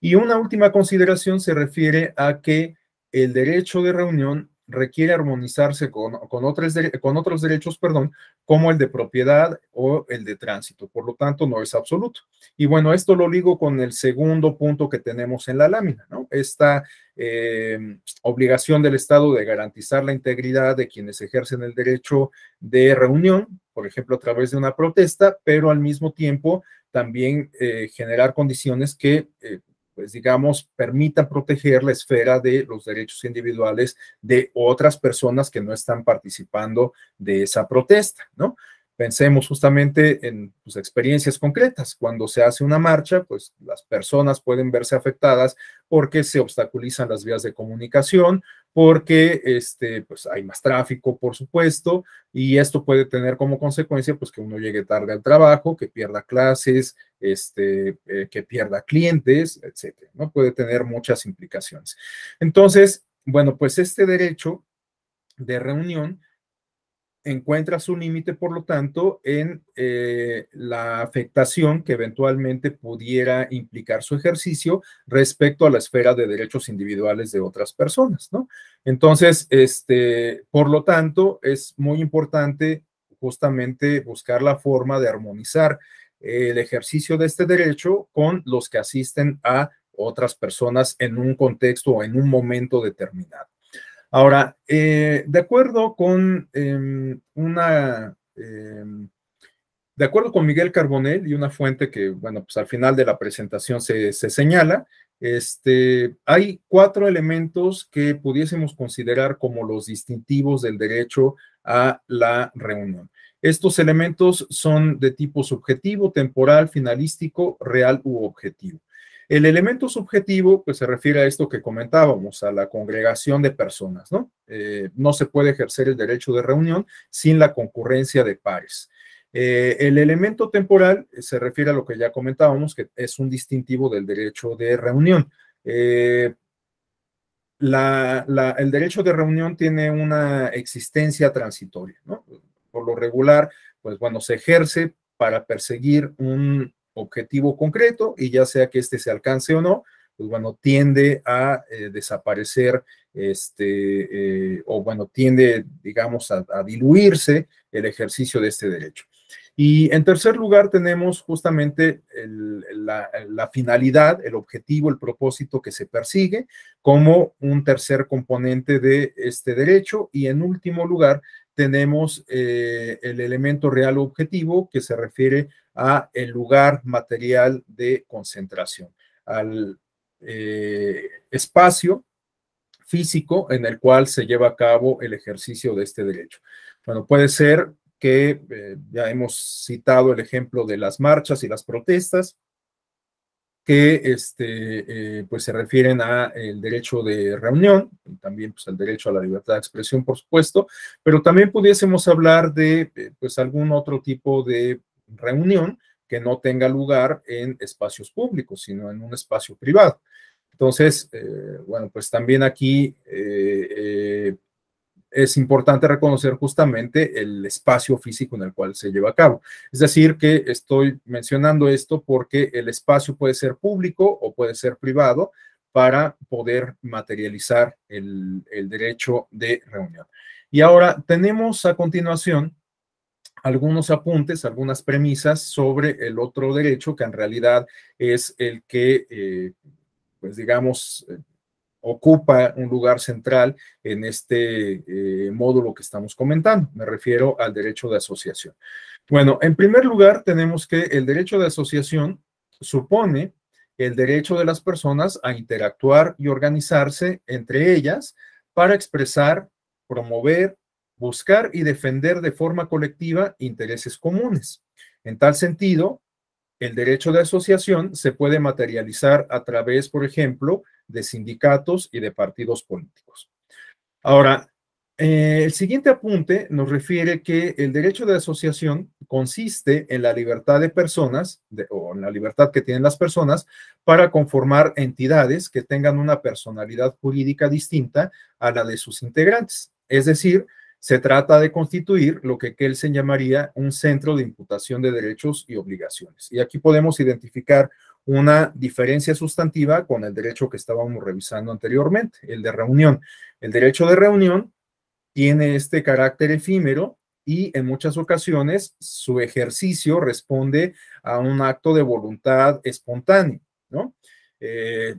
Y una última consideración se refiere a que el derecho de reunión requiere armonizarse con, con, otros, con otros derechos, perdón, como el de propiedad o el de tránsito. Por lo tanto, no es absoluto. Y bueno, esto lo ligo con el segundo punto que tenemos en la lámina, ¿no? Esta eh, obligación del Estado de garantizar la integridad de quienes ejercen el derecho de reunión, por ejemplo, a través de una protesta, pero al mismo tiempo también eh, generar condiciones que eh, pues digamos, permitan proteger la esfera de los derechos individuales de otras personas que no están participando de esa protesta, ¿no? Pensemos justamente en pues, experiencias concretas. Cuando se hace una marcha, pues las personas pueden verse afectadas porque se obstaculizan las vías de comunicación, porque este, pues, hay más tráfico, por supuesto, y esto puede tener como consecuencia pues, que uno llegue tarde al trabajo, que pierda clases, este, eh, que pierda clientes, etc. ¿no? Puede tener muchas implicaciones. Entonces, bueno, pues este derecho de reunión encuentra su límite, por lo tanto, en eh, la afectación que eventualmente pudiera implicar su ejercicio respecto a la esfera de derechos individuales de otras personas, ¿no? Entonces, este, por lo tanto, es muy importante justamente buscar la forma de armonizar el ejercicio de este derecho con los que asisten a otras personas en un contexto o en un momento determinado. Ahora, eh, de acuerdo con em, una, em, de acuerdo con Miguel Carbonell y una fuente que, bueno, pues al final de la presentación se, se señala, este, hay cuatro elementos que pudiésemos considerar como los distintivos del derecho a la reunión. Estos elementos son de tipo subjetivo, temporal, finalístico, real u objetivo. El elemento subjetivo, pues se refiere a esto que comentábamos, a la congregación de personas, ¿no? Eh, no se puede ejercer el derecho de reunión sin la concurrencia de pares. Eh, el elemento temporal eh, se refiere a lo que ya comentábamos, que es un distintivo del derecho de reunión. el derecho de reunión tiene una existencia transitoria, ¿no? Por lo regular, pues bueno, se ejerce para perseguir un objetivo concreto y ya sea que este se alcance o no, pues bueno, tiende a eh, desaparecer, este, eh, o bueno, tiende, digamos, a, diluirse el ejercicio de este derecho. Y en tercer lugar tenemos justamente la, finalidad, el objetivo, el propósito que se persigue como un tercer componente de este derecho. Y en último lugar tenemos eh, el elemento real objetivo que se refiere a el lugar material de concentración, al eh, espacio físico en el cual se lleva a cabo el ejercicio de este derecho. Bueno, puede ser que eh, ya hemos citado el ejemplo de las marchas y las protestas, que este, eh, pues se refieren al derecho de reunión, también pues, el derecho a la libertad de expresión, por supuesto, pero también pudiésemos hablar de pues, algún otro tipo de reunión que no tenga lugar en espacios públicos, sino en un espacio privado. Entonces, eh, bueno, pues también aquí eh, eh, es importante reconocer justamente el espacio físico en el cual se lleva a cabo. Es decir, que estoy mencionando esto porque el espacio puede ser público o puede ser privado para poder materializar el, el derecho de reunión. Y ahora tenemos a continuación algunos apuntes, algunas premisas sobre el otro derecho, que en realidad es el que, eh, pues digamos, eh, ocupa un lugar central en este eh, módulo que estamos comentando. Me refiero al derecho de asociación. Bueno, en primer lugar, tenemos que el derecho de asociación supone el derecho de las personas a interactuar y organizarse entre ellas para expresar, promover, buscar y defender de forma colectiva intereses comunes. En tal sentido, el derecho de asociación se puede materializar a través, por ejemplo, de sindicatos y de partidos políticos. Ahora, eh, el siguiente apunte nos refiere que el derecho de asociación consiste en la libertad de personas o en la libertad que tienen las personas para conformar entidades que tengan una personalidad jurídica distinta a la de sus integrantes. Es decir, se trata de constituir lo que Kelsen llamaría un centro de imputación de derechos y obligaciones. Y aquí podemos identificar una diferencia sustantiva con el derecho que estábamos revisando anteriormente, el de reunión. El derecho de reunión tiene este carácter efímero y en muchas ocasiones su ejercicio responde a un acto de voluntad espontáneo, ¿no? Eh,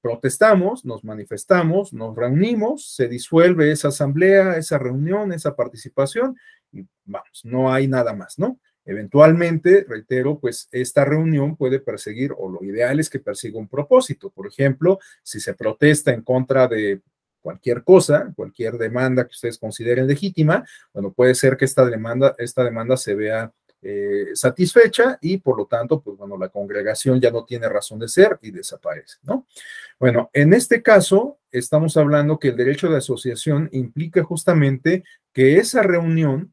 protestamos, nos manifestamos, nos reunimos, se disuelve esa asamblea, esa reunión, esa participación y vamos, no hay nada más, ¿no? Eventualmente, reitero, pues esta reunión puede perseguir, o lo ideal es que persiga un propósito. Por ejemplo, si se protesta en contra de cualquier cosa, cualquier demanda que ustedes consideren legítima, bueno, puede ser que esta demanda, esta demanda se vea eh, satisfecha y por lo tanto, pues bueno, la congregación ya no tiene razón de ser y desaparece, ¿no? Bueno, en este caso estamos hablando que el derecho de asociación implica justamente que esa reunión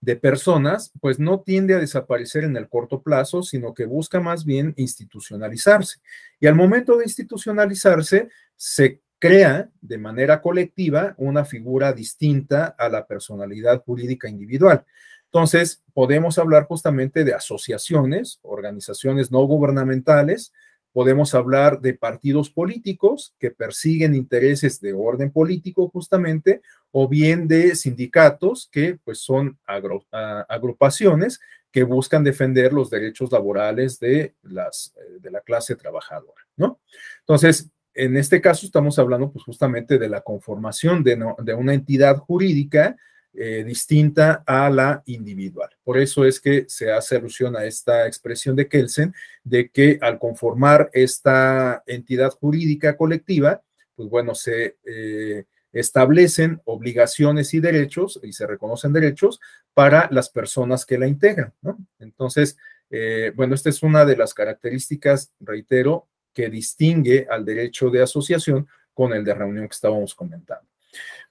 de personas, pues no tiende a desaparecer en el corto plazo, sino que busca más bien institucionalizarse. Y al momento de institucionalizarse, se crea de manera colectiva una figura distinta a la personalidad jurídica individual. Entonces, podemos hablar justamente de asociaciones, organizaciones no gubernamentales, podemos hablar de partidos políticos que persiguen intereses de orden político justamente, o bien de sindicatos que pues son agrupaciones que buscan defender los derechos laborales de, las, eh, de la clase trabajadora, ¿no? Entonces, en este caso estamos hablando pues justamente de la conformación de, de una entidad jurídica eh, distinta a la individual. Por eso es que se hace alusión a esta expresión de Kelsen de que al conformar esta entidad jurídica colectiva, pues bueno, se eh, establecen obligaciones y derechos y se reconocen derechos para las personas que la integran. ¿no? Entonces, eh, bueno, esta es una de las características, reitero, que distingue al derecho de asociación con el de reunión que estábamos comentando.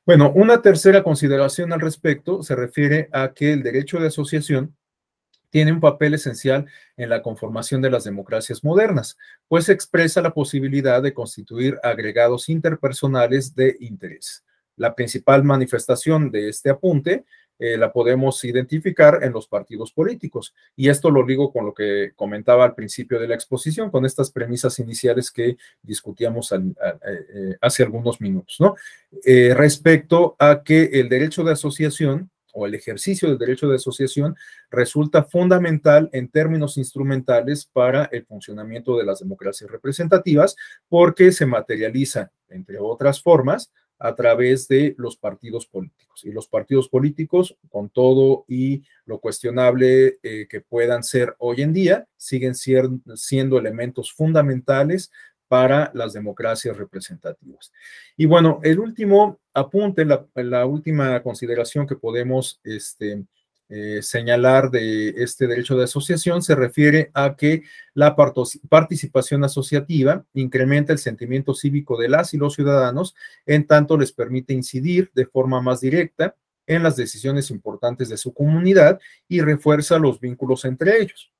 Bueno, una tercera consideración al respecto se refiere a que el derecho de asociación tiene un papel esencial en la conformación de las democracias modernas, pues expresa la posibilidad de constituir agregados interpersonales de interés. La principal manifestación de este apunte eh, la podemos identificar en los partidos políticos. Y esto lo digo con lo que comentaba al principio de la exposición, con estas premisas iniciales que discutíamos eh, eh, hace algunos minutos, ¿no? respecto a que el derecho de asociación o el ejercicio del derecho de asociación resulta fundamental en términos instrumentales para el funcionamiento de las democracias representativas porque se materializa, entre otras formas, a través de los partidos políticos. Y los partidos políticos, con todo y lo cuestionable eh, que puedan ser hoy en día, siguen siendo elementos fundamentales para las democracias representativas. Y bueno, el último apunte, la, la última consideración que podemos este, eh, señalar de este derecho de asociación se refiere a que la participación asociativa incrementa el sentimiento cívico de las y los ciudadanos, en tanto les permite incidir de forma más directa en las decisiones importantes de su comunidad y refuerza los vínculos entre ellos.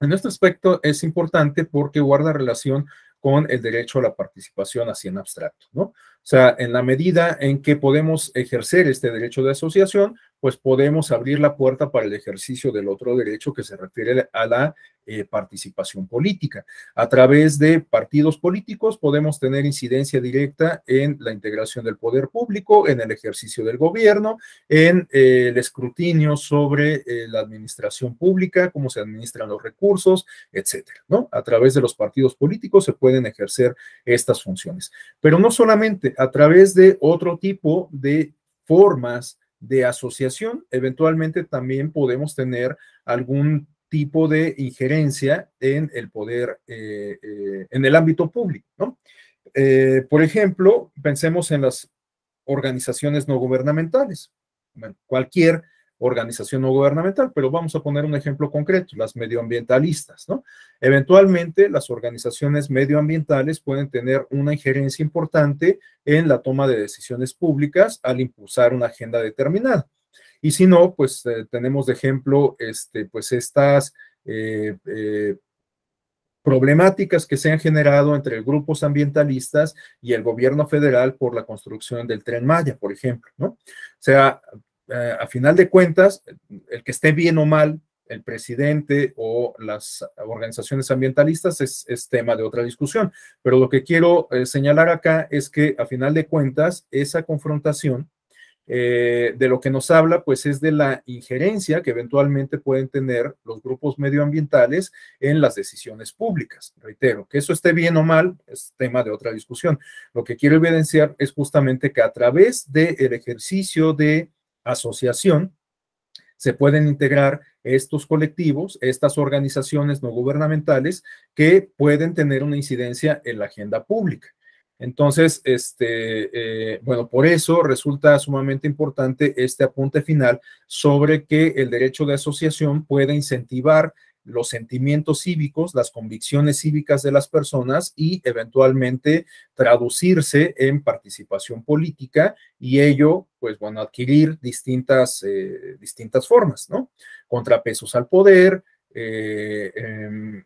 En este aspecto es importante porque guarda relación con el derecho a la participación así en abstracto, ¿no? O sea, en la medida en que podemos ejercer este derecho de asociación, pues podemos abrir la puerta para el ejercicio del otro derecho que se refiere a la eh, participación política. A través de partidos políticos podemos tener incidencia directa en la integración del poder público, en el ejercicio del gobierno, en eh, el escrutinio sobre eh, la administración pública, cómo se administran los recursos, etcétera. ¿no? A través de los partidos políticos se pueden ejercer estas funciones. Pero no solamente, a través de otro tipo de formas de asociación. Eventualmente también podemos tener algún tipo de injerencia en el poder, eh, eh, en el ámbito público. ¿no? Eh, por ejemplo, pensemos en las organizaciones no gubernamentales. Bueno, cualquier organización no gubernamental, pero vamos a poner un ejemplo concreto, las medioambientalistas, ¿no? Eventualmente las organizaciones medioambientales pueden tener una injerencia importante en la toma de decisiones públicas al impulsar una agenda determinada. Y si no, pues eh, tenemos de ejemplo, este, pues estas eh, eh, problemáticas que se han generado entre grupos ambientalistas y el gobierno federal por la construcción del tren Maya, por ejemplo, ¿no? O sea, eh, a final de cuentas, el que esté bien o mal, el presidente o las organizaciones ambientalistas es, tema de otra discusión. Pero lo que quiero eh, señalar acá es que a final de cuentas, esa confrontación eh, de lo que nos habla, pues es de la injerencia que eventualmente pueden tener los grupos medioambientales en las decisiones públicas. Reitero, que eso esté bien o mal es tema de otra discusión. Lo que quiero evidenciar es justamente que a través del el ejercicio de asociación, se pueden integrar estos colectivos, estas organizaciones no gubernamentales que pueden tener una incidencia en la agenda pública. Entonces, este, eh, bueno, por eso resulta sumamente importante este apunte final sobre que el derecho de asociación puede incentivar los sentimientos cívicos, las convicciones cívicas de las personas y eventualmente traducirse en participación política y ello, pues bueno, adquirir distintas, eh, distintas formas, ¿no? Contrapesos al poder, eh, em,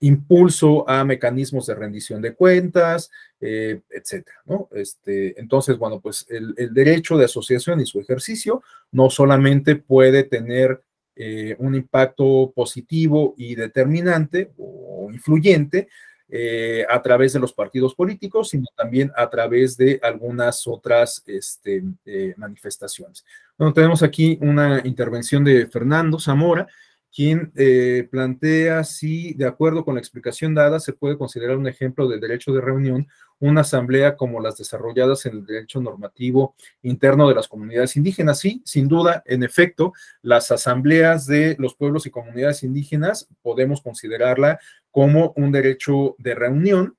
impulso a mecanismos de rendición de cuentas, etc. Eh, etcétera, ¿no? Este, entonces, bueno, pues el, derecho de asociación y su ejercicio no solamente puede tener eh, un impacto positivo y determinante o influyente eh, a través de los partidos políticos, sino también a través de algunas otras este, eh, manifestaciones. Bueno, tenemos aquí una intervención de Fernando Zamora, quien eh, plantea si, de acuerdo con la explicación dada, se puede considerar un ejemplo de derecho de reunión una asamblea como las desarrolladas en el derecho normativo interno de las comunidades indígenas. Sí, sin duda, en efecto, las asambleas de los pueblos y comunidades indígenas podemos considerarla como un derecho de reunión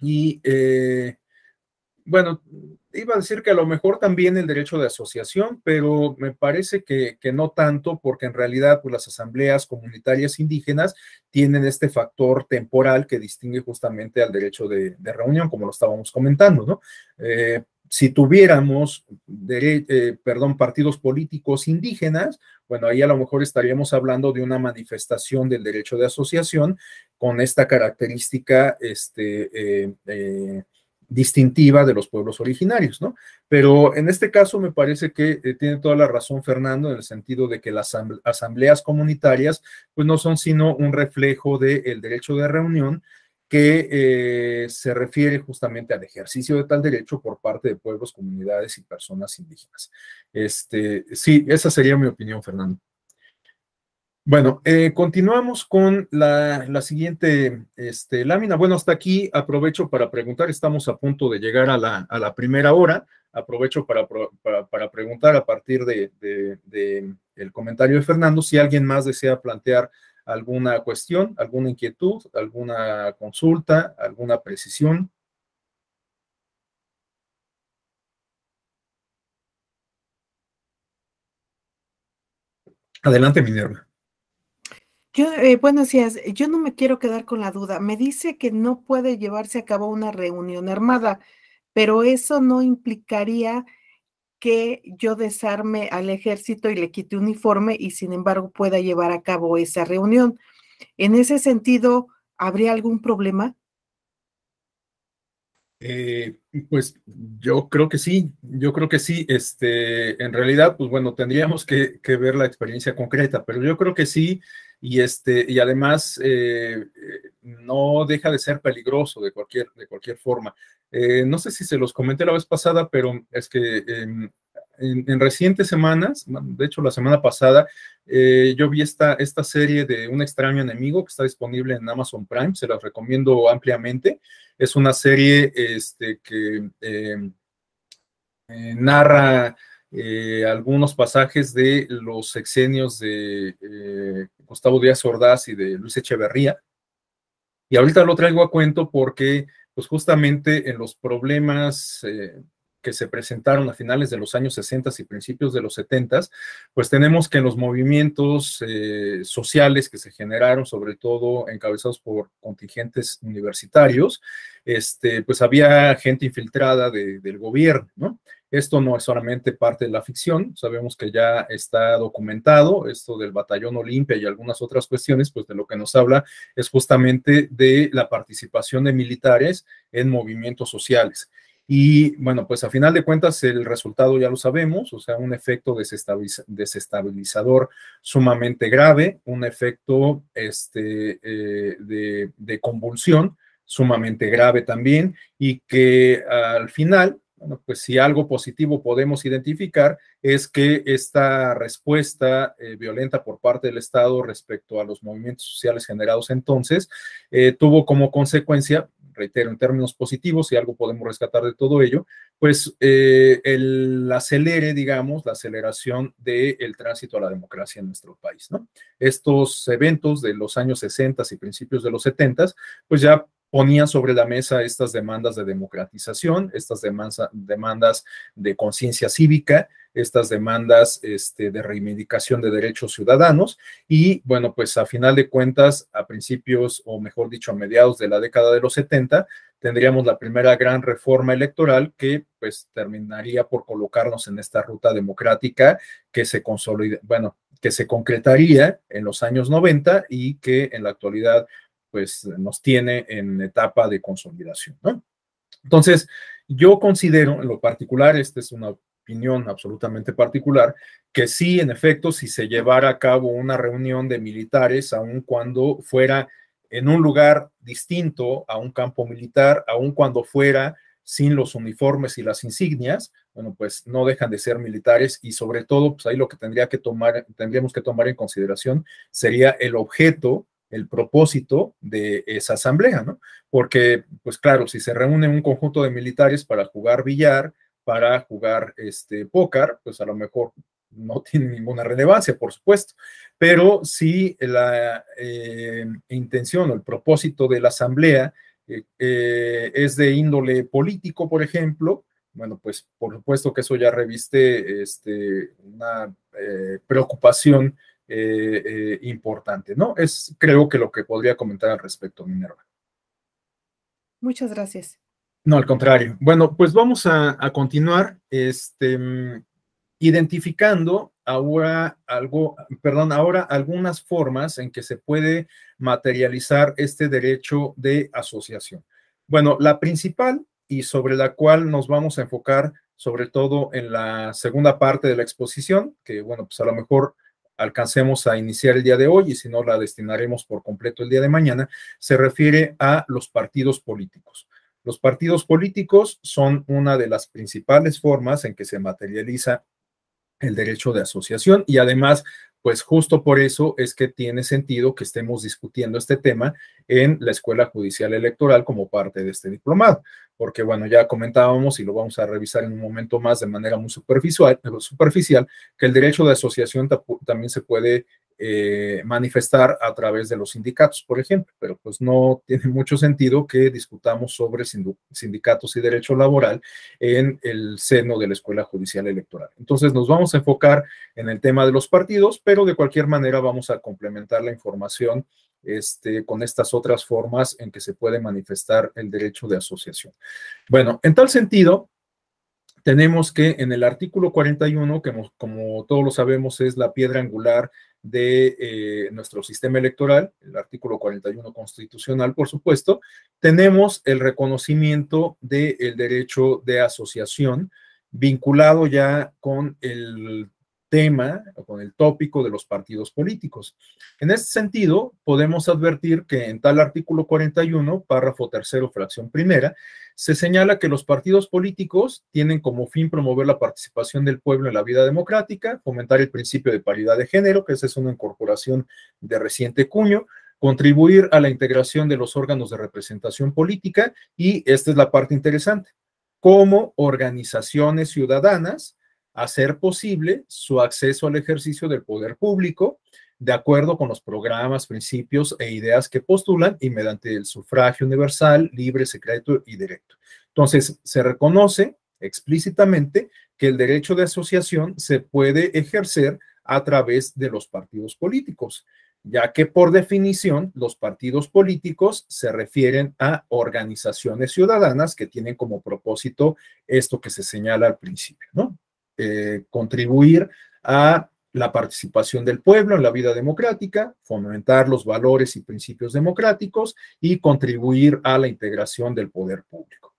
y eh, bueno, iba a decir que a lo mejor también el derecho de asociación, pero me parece que, no tanto, porque en realidad pues, las asambleas comunitarias indígenas tienen este factor temporal que distingue justamente al derecho de, reunión, como lo estábamos comentando, ¿no? Eh, si tuviéramos, eh, perdón, partidos políticos indígenas, bueno, ahí a lo mejor estaríamos hablando de una manifestación del derecho de asociación con esta característica, este, eh, distintiva de los pueblos originarios, ¿no? Pero en este caso me parece que eh, tiene toda la razón Fernando en el sentido de que las asambleas comunitarias pues no son sino un reflejo del derecho de reunión que eh, se refiere justamente al ejercicio de tal derecho por parte de pueblos, comunidades y personas indígenas. Este, sí, esa sería mi opinión, Fernando. Bueno, eh, continuamos con la, siguiente este, lámina. Bueno, hasta aquí aprovecho para preguntar, estamos a punto de llegar a la, primera hora, aprovecho para, preguntar a partir del de, de, el comentario de Fernando si alguien más desea plantear alguna cuestión, alguna inquietud, alguna consulta, alguna precisión. Adelante, Minerva. Yo, eh, días. Eh, yo no me quiero quedar con la duda. Me dice que no puede llevarse a cabo una reunión armada, pero eso no implicaría que yo desarme al ejército y le quite uniforme y sin embargo pueda llevar a cabo esa reunión. En ese sentido, ¿habría algún problema? Eh, pues yo creo que sí, yo creo que sí. Este, en realidad, pues bueno, tendríamos que ver la experiencia concreta, pero yo creo que sí y, este, y además eh, eh, no deja de ser peligroso de cualquier, de cualquier forma. Eh, no sé si se los comenté la vez pasada, pero es que en, recientes semanas, de hecho la semana pasada, yo vi esta, esta serie de Un extraño enemigo que está disponible en Amazon Prime, se las recomiendo ampliamente. Es una serie este, que narra... algunos pasajes de los sexenios de Gustavo Díaz Ordaz y de Luis Echeverría. Y ahorita lo traigo a cuento porque, pues justamente en los problemas eh, que se presentaron a finales de los años 60 y principios de los 70, pues tenemos que en los movimientos eh, sociales que se generaron, sobre todo encabezados por contingentes universitarios, este, pues había gente infiltrada del gobierno, Esto no es solamente parte de la ficción, sabemos que ya está documentado esto del batallón Olimpia y algunas otras cuestiones, pues de lo que nos habla es justamente de la participación de militares en movimientos sociales. Y bueno, pues a final de cuentas el resultado ya lo sabemos, o sea, un efecto desestabilizador sumamente grave, un efecto este, eh, de, convulsión sumamente grave también y que al final, bueno, pues si algo positivo podemos identificar es que esta respuesta eh, violenta por parte del Estado respecto a los movimientos sociales generados entonces eh, tuvo como consecuencia reitero, en términos positivos, si algo podemos rescatar de todo ello, pues eh, el acelere, digamos, la aceleración del tránsito a la democracia en nuestro país, ¿no? Estos eventos de los años 60 y principios de los 70, pues ya ponían sobre la mesa estas demandas de democratización, estas demandas, demandas de conciencia cívica, estas demandas este, de reivindicación de derechos ciudadanos. Y bueno, pues a final de cuentas, a principios, o mejor dicho, a mediados de la década de los 70, tendríamos la primera gran reforma electoral que pues terminaría por colocarnos en esta ruta democrática que se consolida, bueno, que se concretaría en los años 90 y que en la actualidad pues nos tiene en etapa de consolidación, Entonces, yo considero en lo particular, esta es una opinión absolutamente particular, que sí, en efecto, si se llevara a cabo una reunión de militares, aun cuando fuera en un lugar distinto a un campo militar, aun cuando fuera sin los uniformes y las insignias, bueno, pues no dejan de ser militares y sobre todo, pues ahí lo que tendría que tomar, tendríamos que tomar en consideración sería el objeto, el propósito de esa asamblea, ¿no? Porque, pues claro, si se reúne un conjunto de militares para jugar billar, para jugar este póker, pues a lo mejor no tiene ninguna relevancia, por supuesto, pero si la eh, intención o el propósito de la asamblea eh, eh, es de índole político, por ejemplo, bueno, pues por supuesto que eso ya reviste este, una preocupación importante, ¿no? Es creo que lo que podría comentar al respecto, Minerva. Muchas gracias. No, al contrario. Bueno, pues vamos a, continuar este, identificando ahora algo, perdón, ahora algunas formas en que se puede materializar este derecho de asociación. Bueno, la principal y sobre la cual nos vamos a enfocar sobre todo en la segunda parte de la exposición, que bueno, pues a lo mejor alcancemos a iniciar el día de hoy y si no la destinaremos por completo el día de mañana, se refiere a los partidos políticos. Los partidos políticos son una de las principales formas en que se materializa el derecho de asociación y además, pues justo por eso es que tiene sentido que estemos discutiendo este tema en la Escuela Judicial Electoral como parte de este diplomado, porque bueno, ya comentábamos y lo vamos a revisar en un momento más de manera muy superficial, superficial que el derecho de asociación también se puede eh, manifestar a través de los sindicatos, por ejemplo, pero pues no tiene mucho sentido que discutamos sobre sindicatos y derecho laboral en el seno de la Escuela Judicial Electoral. Entonces nos vamos a enfocar en el tema de los partidos, pero de cualquier manera vamos a complementar la información este, con estas otras formas en que se puede manifestar el derecho de asociación. Bueno, en tal sentido, tenemos que en el artículo 41, que como todos lo sabemos es la piedra angular de eh, nuestro sistema electoral, el artículo 41 constitucional, por supuesto, tenemos el reconocimiento del derecho de asociación vinculado ya con el tema con el tópico de los partidos políticos. En este sentido, podemos advertir que en tal artículo 41, párrafo tercero, fracción primera, se señala que los partidos políticos tienen como fin promover la participación del pueblo en la vida democrática, fomentar el principio de paridad de género, que esa es una incorporación de reciente cuño, contribuir a la integración de los órganos de representación política y esta es la parte interesante, como organizaciones ciudadanas hacer posible su acceso al ejercicio del poder público de acuerdo con los programas, principios e ideas que postulan y mediante el sufragio universal, libre, secreto y directo. Entonces, se reconoce explícitamente que el derecho de asociación se puede ejercer a través de los partidos políticos, ya que por definición los partidos políticos se refieren a organizaciones ciudadanas que tienen como propósito esto que se señala al principio, ¿no? Eh, contribuir a la participación del pueblo en la vida democrática, fomentar los valores y principios democráticos y contribuir a la integración del poder público.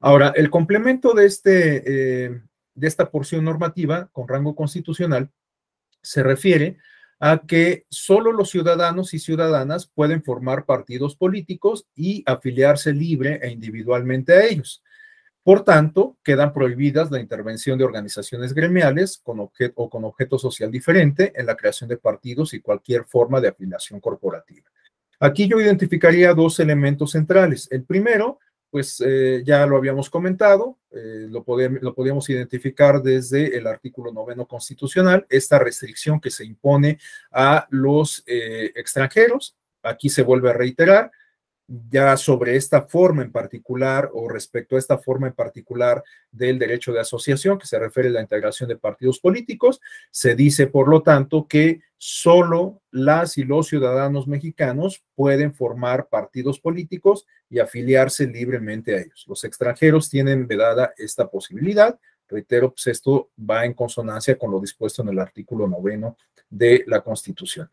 Ahora, el complemento de, este, eh, de esta porción normativa con rango constitucional se refiere a que solo los ciudadanos y ciudadanas pueden formar partidos políticos y afiliarse libre e individualmente a ellos. Por tanto, quedan prohibidas la intervención de organizaciones gremiales con o con objeto social diferente en la creación de partidos y cualquier forma de afiliación corporativa. Aquí yo identificaría dos elementos centrales. El primero, pues eh, ya lo habíamos comentado, eh, lo, lo podíamos identificar desde el artículo noveno constitucional, esta restricción que se impone a los eh, extranjeros. Aquí se vuelve a reiterar, ya sobre esta forma en particular o respecto a esta forma en particular del derecho de asociación que se refiere a la integración de partidos políticos, se dice, por lo tanto, que solo las y los ciudadanos mexicanos pueden formar partidos políticos y afiliarse libremente a ellos. Los extranjeros tienen vedada esta posibilidad, Reitero, pues esto va en consonancia con lo dispuesto en el artículo noveno de la Constitución.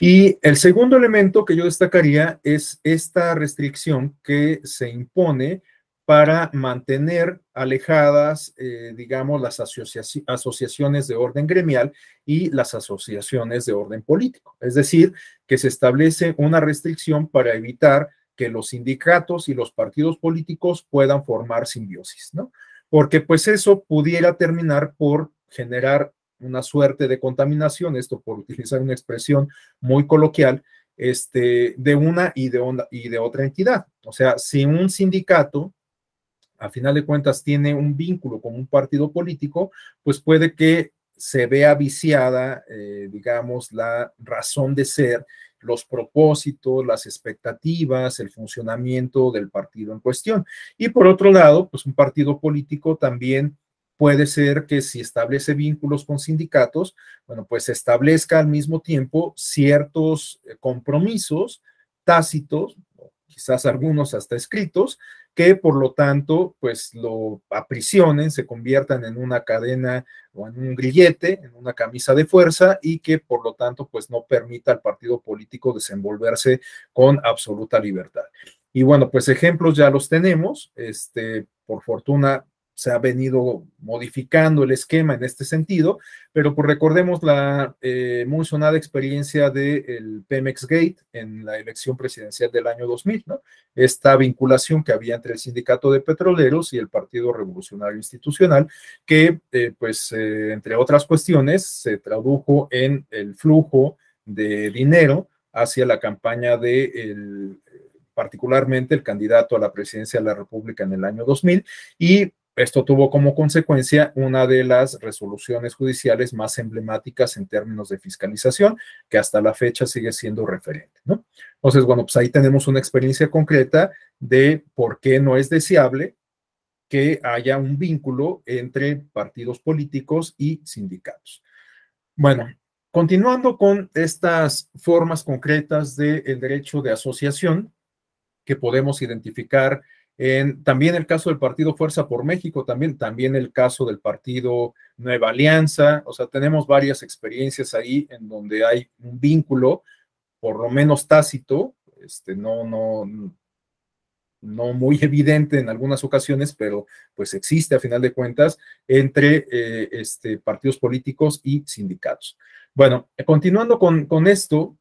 Y el segundo elemento que yo destacaría es esta restricción que se impone para mantener alejadas, eh, digamos, las asociaciones de orden gremial y las asociaciones de orden político. Es decir, que se establece una restricción para evitar que los sindicatos y los partidos políticos puedan formar simbiosis, ¿no? porque pues eso pudiera terminar por generar una suerte de contaminación, esto por utilizar una expresión muy coloquial, este, de una y de, onda, y de otra entidad. O sea, si un sindicato, a final de cuentas, tiene un vínculo con un partido político, pues puede que se vea viciada, eh, digamos, la razón de ser los propósitos, las expectativas, el funcionamiento del partido en cuestión. Y por otro lado, pues un partido político también puede ser que si establece vínculos con sindicatos, bueno, pues establezca al mismo tiempo ciertos eh, compromisos tácitos, quizás algunos hasta escritos, que por lo tanto, pues lo aprisionen, se conviertan en una cadena o en un grillete, en una camisa de fuerza y que por lo tanto, pues no permita al partido político desenvolverse con absoluta libertad. Y bueno, pues ejemplos ya los tenemos, este, por fortuna se ha venido modificando el esquema en este sentido, pero pues recordemos la emocionada eh, experiencia del Pemex Gate en la elección presidencial del año 2000, ¿no? Esta vinculación que había entre el sindicato de petroleros y el Partido Revolucionario Institucional, que eh, pues eh, entre otras cuestiones se tradujo en el flujo de dinero hacia la campaña de particularmente el candidato a la presidencia de la República en el año 2000, y esto tuvo como consecuencia una de las resoluciones judiciales más emblemáticas en términos de fiscalización, que hasta la fecha sigue siendo referente, Entonces, bueno, pues ahí tenemos una experiencia concreta de por qué no es deseable que haya un vínculo entre partidos políticos y sindicatos. Bueno, continuando con estas formas concretas del derecho de asociación que podemos identificar también el caso del partido Fuerza por México, también, también el caso del partido Nueva Alianza, o sea, tenemos varias experiencias ahí en donde hay un vínculo, por lo menos tácito, este, no, no, no muy evidente en algunas ocasiones, pero pues existe a final de cuentas entre eh, este, partidos políticos y sindicatos. Bueno, continuando con, esto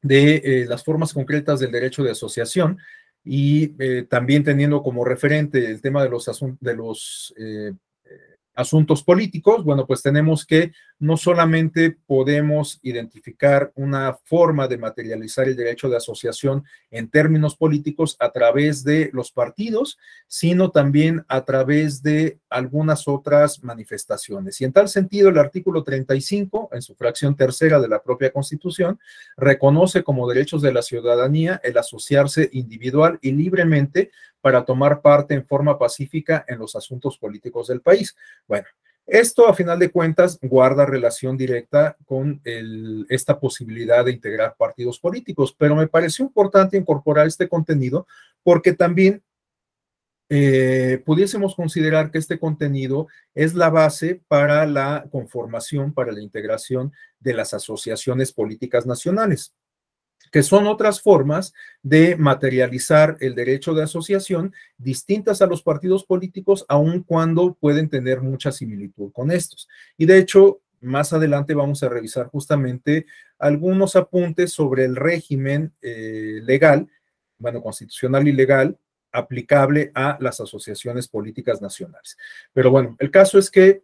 de eh, las formas concretas del derecho de asociación, y eh, también teniendo como referente el tema de los, de los eh, eh, asuntos políticos, bueno, pues tenemos que no solamente podemos identificar una forma de materializar el derecho de asociación en términos políticos a través de los partidos, sino también a través de algunas otras manifestaciones. Y en tal sentido, el artículo 35, en su fracción tercera de la propia Constitución, reconoce como derechos de la ciudadanía el asociarse individual y libremente para tomar parte en forma pacífica en los asuntos políticos del país. Bueno, esto, a final de cuentas, guarda relación directa con esta posibilidad de integrar partidos políticos, pero me pareció importante incorporar este contenido porque también eh, pudiésemos considerar que este contenido es la base para la conformación, para la integración de las asociaciones políticas nacionales que son otras formas de materializar el derecho de asociación distintas a los partidos políticos, aun cuando pueden tener mucha similitud con estos. Y de hecho, más adelante vamos a revisar justamente algunos apuntes sobre el régimen eh, legal, bueno, constitucional y legal, aplicable a las asociaciones políticas nacionales. Pero bueno, el caso es que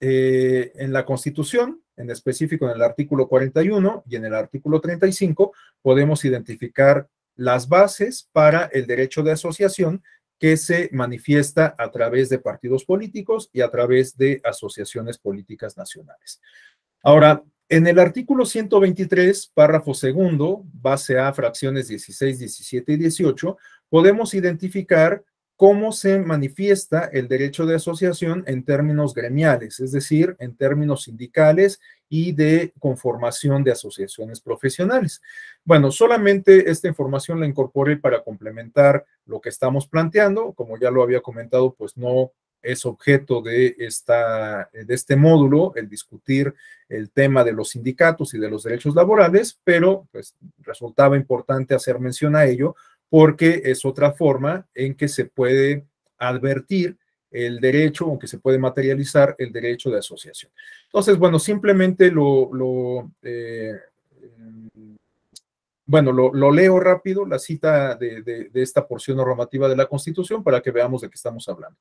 eh, en la Constitución en específico en el artículo 41 y en el artículo 35, podemos identificar las bases para el derecho de asociación que se manifiesta a través de partidos políticos y a través de asociaciones políticas nacionales. Ahora, en el artículo 123, párrafo segundo, base A, fracciones 16, 17 y 18, podemos identificar cómo se manifiesta el derecho de asociación en términos gremiales, es decir, en términos sindicales y de conformación de asociaciones profesionales. Bueno, solamente esta información la incorporé para complementar lo que estamos planteando. Como ya lo había comentado, pues no es objeto de, esta, de este módulo el discutir el tema de los sindicatos y de los derechos laborales, pero pues resultaba importante hacer mención a ello porque es otra forma en que se puede advertir el derecho, o que se puede materializar el derecho de asociación. Entonces, bueno, simplemente lo, eh, em, bueno, lo, leo rápido, la cita de, de, esta porción normativa de la Constitución para que veamos de qué estamos hablando.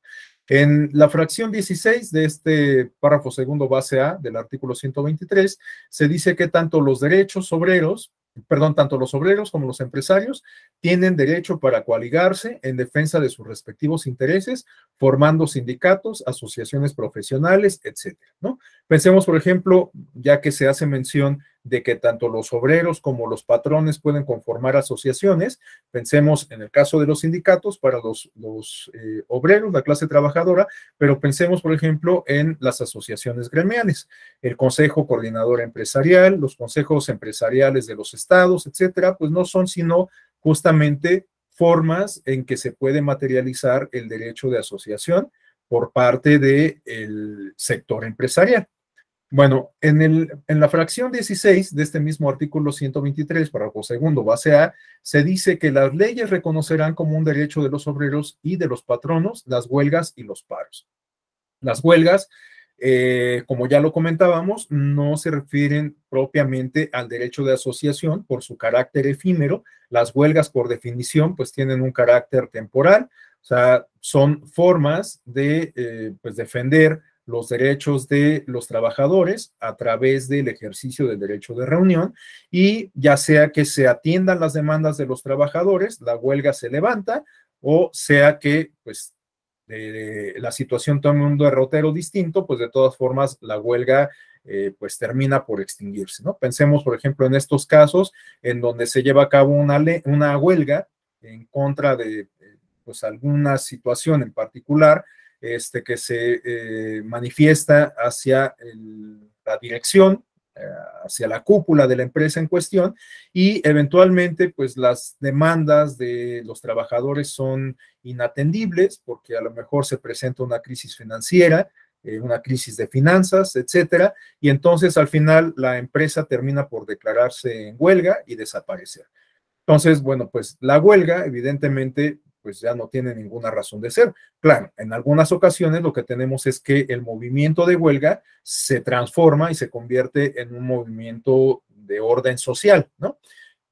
En la fracción 16 de este párrafo segundo base A del artículo 123, se dice que tanto los derechos obreros, perdón, tanto los obreros como los empresarios tienen derecho para coaligarse en defensa de sus respectivos intereses, formando sindicatos, asociaciones profesionales, etcétera, ¿no? Pensemos, por ejemplo, ya que se hace mención de que tanto los obreros como los patrones pueden conformar asociaciones, pensemos en el caso de los sindicatos para los, los eh, obreros, la clase trabajadora, pero pensemos, por ejemplo, en las asociaciones gremiales, el Consejo Coordinador Empresarial, los consejos empresariales de los estados, etcétera, pues no son sino justamente formas en que se puede materializar el derecho de asociación por parte del sector empresarial. Bueno, en, el, en, la fracción 16 de este mismo artículo 123, párrafo segundo, base A, se dice que las leyes reconocerán como un derecho de los obreros y de los patronos las huelgas y los paros. Las huelgas eh, como ya lo comentábamos, no se refieren propiamente al derecho de asociación por su carácter efímero. Las huelgas, por definición, pues tienen un carácter temporal, o sea, son formas de eh, pues defender los derechos de los trabajadores a través del ejercicio del derecho de reunión y ya sea que se atiendan las demandas de los trabajadores, la huelga se levanta o sea que pues de, la situación toma un derrotero distinto, pues de todas formas la huelga eh, pues termina por extinguirse, ¿no? Pensemos, por ejemplo, en estos casos en donde se lleva a cabo una, una huelga en contra de eh, pues alguna situación en particular, este, que se eh, manifiesta hacia la dirección eh, hacia la cúpula de la empresa en cuestión y eventualmente pues las demandas de los trabajadores son inatendibles porque a lo mejor se presenta una crisis financiera, eh, una crisis de finanzas, etcétera, y entonces al final la empresa termina por declararse en huelga y desaparecer. Entonces, bueno, pues la huelga evidentemente pues ya no tiene ninguna razón de ser. Claro, en algunas ocasiones lo que tenemos es que el movimiento de huelga se transforma y se convierte en un movimiento de orden social, ¿no?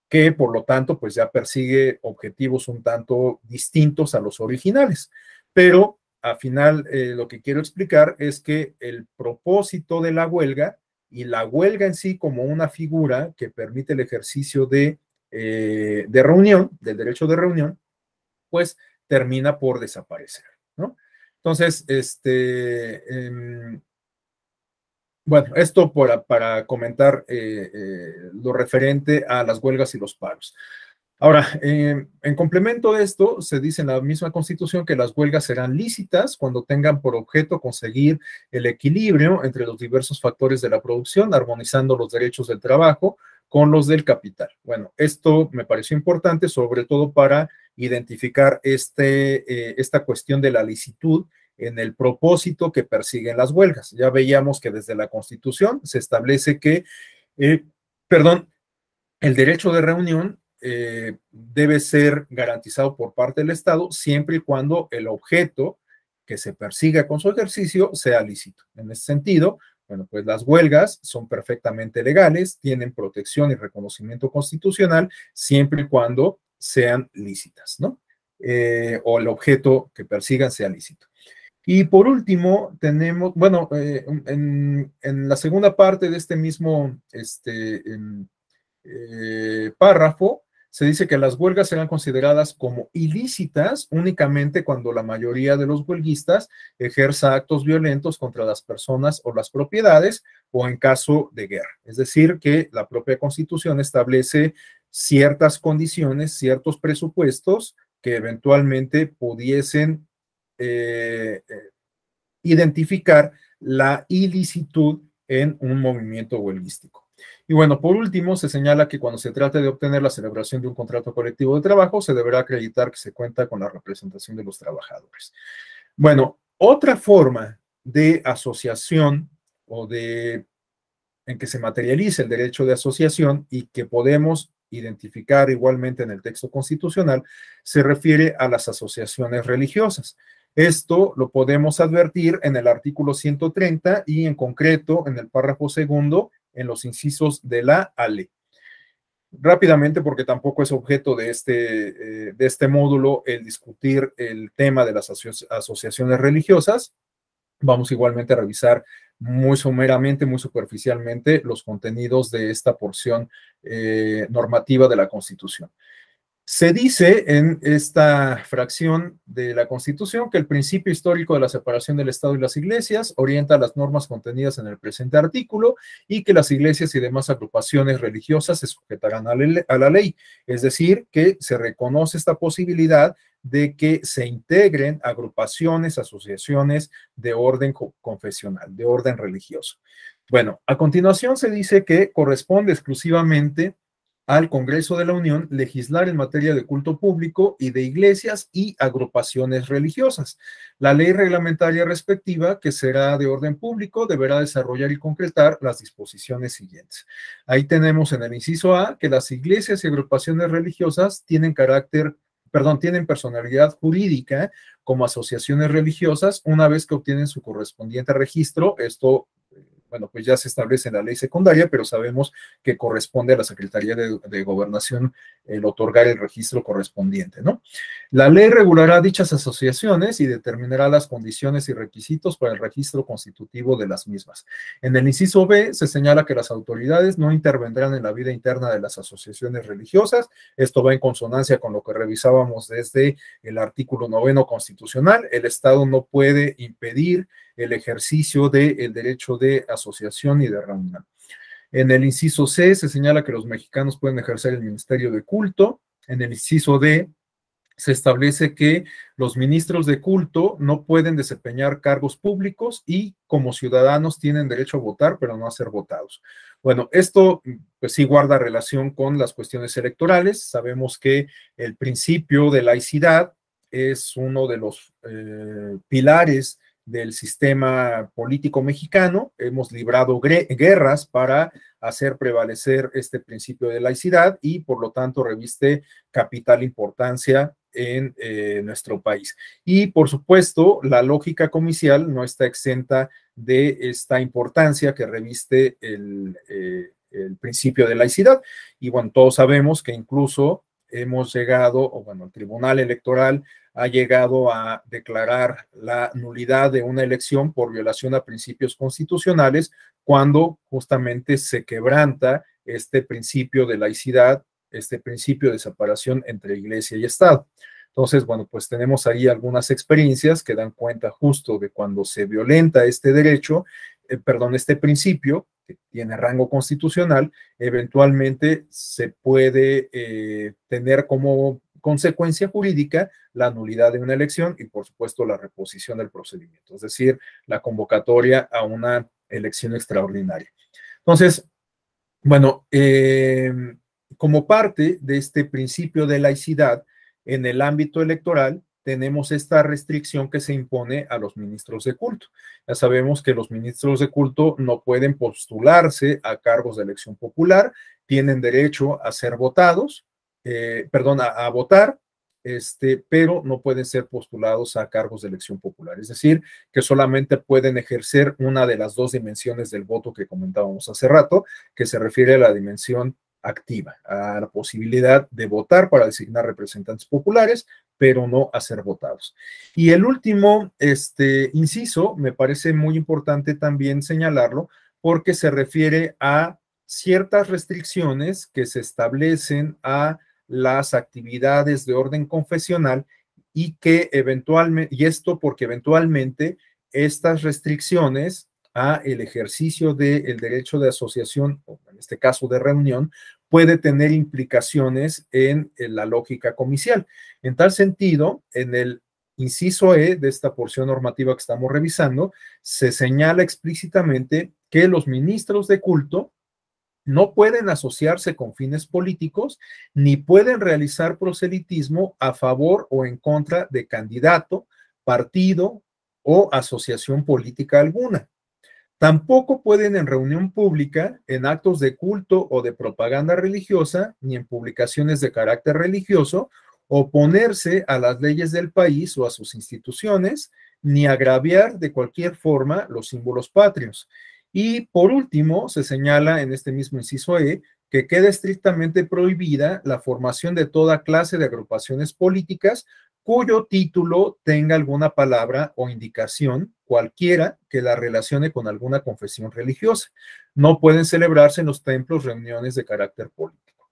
Que por lo tanto, pues ya persigue objetivos un tanto distintos a los originales. Pero al final eh, lo que quiero explicar es que el propósito de la huelga y la huelga en sí como una figura que permite el ejercicio de, eh, de reunión, del derecho de reunión, termina por desaparecer, ¿no? Entonces, este, em, bueno, esto para, comentar eh, eh, lo referente a las huelgas y los paros. Ahora, em, en complemento de esto, se dice en la misma Constitución que las huelgas serán lícitas cuando tengan por objeto conseguir el equilibrio entre los diversos factores de la producción, armonizando los derechos del trabajo con los del capital. Bueno, esto me pareció importante, sobre todo para identificar este, eh, esta cuestión de la licitud en el propósito que persiguen las huelgas. Ya veíamos que desde la Constitución se establece que, eh, perdón, el derecho de reunión eh, debe ser garantizado por parte del Estado siempre y cuando el objeto que se persiga con su ejercicio sea lícito. En ese sentido, bueno, pues las huelgas son perfectamente legales, tienen protección y reconocimiento constitucional siempre y cuando sean lícitas, ¿no? Eh, o el objeto que persigan sea lícito. Y por último, tenemos, bueno, eh, en, la segunda parte de este mismo este, eh, párrafo, se dice que las huelgas serán consideradas como ilícitas únicamente cuando la mayoría de los huelguistas ejerza actos violentos contra las personas o las propiedades o en caso de guerra. Es decir, que la propia constitución establece ciertas condiciones, ciertos presupuestos que eventualmente pudiesen eh, eh, identificar la ilicitud en un movimiento huelguístico. Y bueno, por último, se señala que cuando se trate de obtener la celebración de un contrato colectivo de trabajo, se deberá acreditar que se cuenta con la representación de los trabajadores. Bueno, otra forma de asociación o de en que se materialice el derecho de asociación y que podemos identificar igualmente en el texto constitucional, se refiere a las asociaciones religiosas. Esto lo podemos advertir en el artículo 130 y en concreto en el párrafo segundo, en los incisos de la ALE. Rápidamente, porque tampoco es objeto de este, eh, de este módulo el discutir el tema de las asociaciones religiosas, vamos igualmente a revisar muy someramente, muy superficialmente los contenidos de esta porción eh, normativa de la Constitución. Se dice en esta fracción de la Constitución que el principio histórico de la separación del Estado y las iglesias orienta las normas contenidas en el presente artículo y que las iglesias y demás agrupaciones religiosas se sujetarán a la ley. Es decir, que se reconoce esta posibilidad de que se integren agrupaciones, asociaciones de orden confesional, de orden religioso. Bueno, a continuación se dice que corresponde exclusivamente al Congreso de la Unión legislar en materia de culto público y de iglesias y agrupaciones religiosas. La ley reglamentaria respectiva, que será de orden público, deberá desarrollar y concretar las disposiciones siguientes. Ahí tenemos en el inciso A que las iglesias y agrupaciones religiosas tienen carácter perdón, tienen personalidad jurídica como asociaciones religiosas una vez que obtienen su correspondiente registro, esto bueno, pues ya se establece en la ley secundaria, pero sabemos que corresponde a la Secretaría de, Gobernación el otorgar el registro correspondiente, ¿no? La ley regulará dichas asociaciones y determinará las condiciones y requisitos para el registro constitutivo de las mismas. En el inciso B se señala que las autoridades no intervendrán en la vida interna de las asociaciones religiosas. Esto va en consonancia con lo que revisábamos desde el artículo noveno constitucional. El Estado no puede impedir el ejercicio del derecho de asociación y de reunión. En el inciso C se señala que los mexicanos pueden ejercer el ministerio de culto. En el inciso D se establece que los ministros de culto no pueden desempeñar cargos públicos y como ciudadanos tienen derecho a votar, pero no a ser votados. Bueno, esto pues sí guarda relación con las cuestiones electorales. Sabemos que el principio de laicidad es uno de los eh, pilares del sistema político mexicano. Hemos librado guerras para hacer prevalecer este principio de laicidad y por lo tanto reviste capital importancia en eh, nuestro país. Y por supuesto, la lógica comercial no está exenta de esta importancia que reviste el, eh, el principio de laicidad. Y bueno, todos sabemos que incluso hemos llegado, o bueno, el Tribunal Electoral ha llegado a declarar la nulidad de una elección por violación a principios constitucionales cuando justamente se quebranta este principio de laicidad, este principio de separación entre iglesia y Estado. Entonces, bueno, pues tenemos ahí algunas experiencias que dan cuenta justo de cuando se violenta este derecho, eh, perdón, este principio, que tiene rango constitucional, eventualmente se puede eh, tener como consecuencia jurídica la nulidad de una elección y, por supuesto, la reposición del procedimiento, es decir, la convocatoria a una elección extraordinaria. Entonces, bueno, em, como parte de este principio de laicidad en el ámbito electoral, tenemos esta restricción que se impone a los ministros de culto. Ya sabemos que los ministros de culto no pueden postularse a cargos de elección popular, tienen derecho a ser votados, eh, perdón, a, votar, este, pero no pueden ser postulados a cargos de elección popular. Es decir, que solamente pueden ejercer una de las dos dimensiones del voto que comentábamos hace rato, que se refiere a la dimensión activa, a la posibilidad de votar para designar representantes populares pero no a ser votados. Y el último este, inciso me parece muy importante también señalarlo porque se refiere a ciertas restricciones que se establecen a las actividades de orden confesional y que eventualmente, y esto porque eventualmente estas restricciones a el ejercicio del derecho de asociación, o en este caso de reunión, puede tener implicaciones en, la lógica comicial. En tal sentido, en el inciso E de esta porción normativa que estamos revisando, se señala explícitamente que los ministros de culto no pueden asociarse con fines políticos ni pueden realizar proselitismo a favor o en contra de candidato, partido o asociación política alguna. Tampoco pueden en reunión pública, en actos de culto o de propaganda religiosa, ni en publicaciones de carácter religioso, oponerse a las leyes del país o a sus instituciones, ni agraviar de cualquier forma los símbolos patrios. Y por último, se señala en este mismo inciso E que queda estrictamente prohibida la formación de toda clase de agrupaciones políticas cuyo título tenga alguna palabra o indicación cualquiera que la relacione con alguna confesión religiosa. No pueden celebrarse en los templos reuniones de carácter político.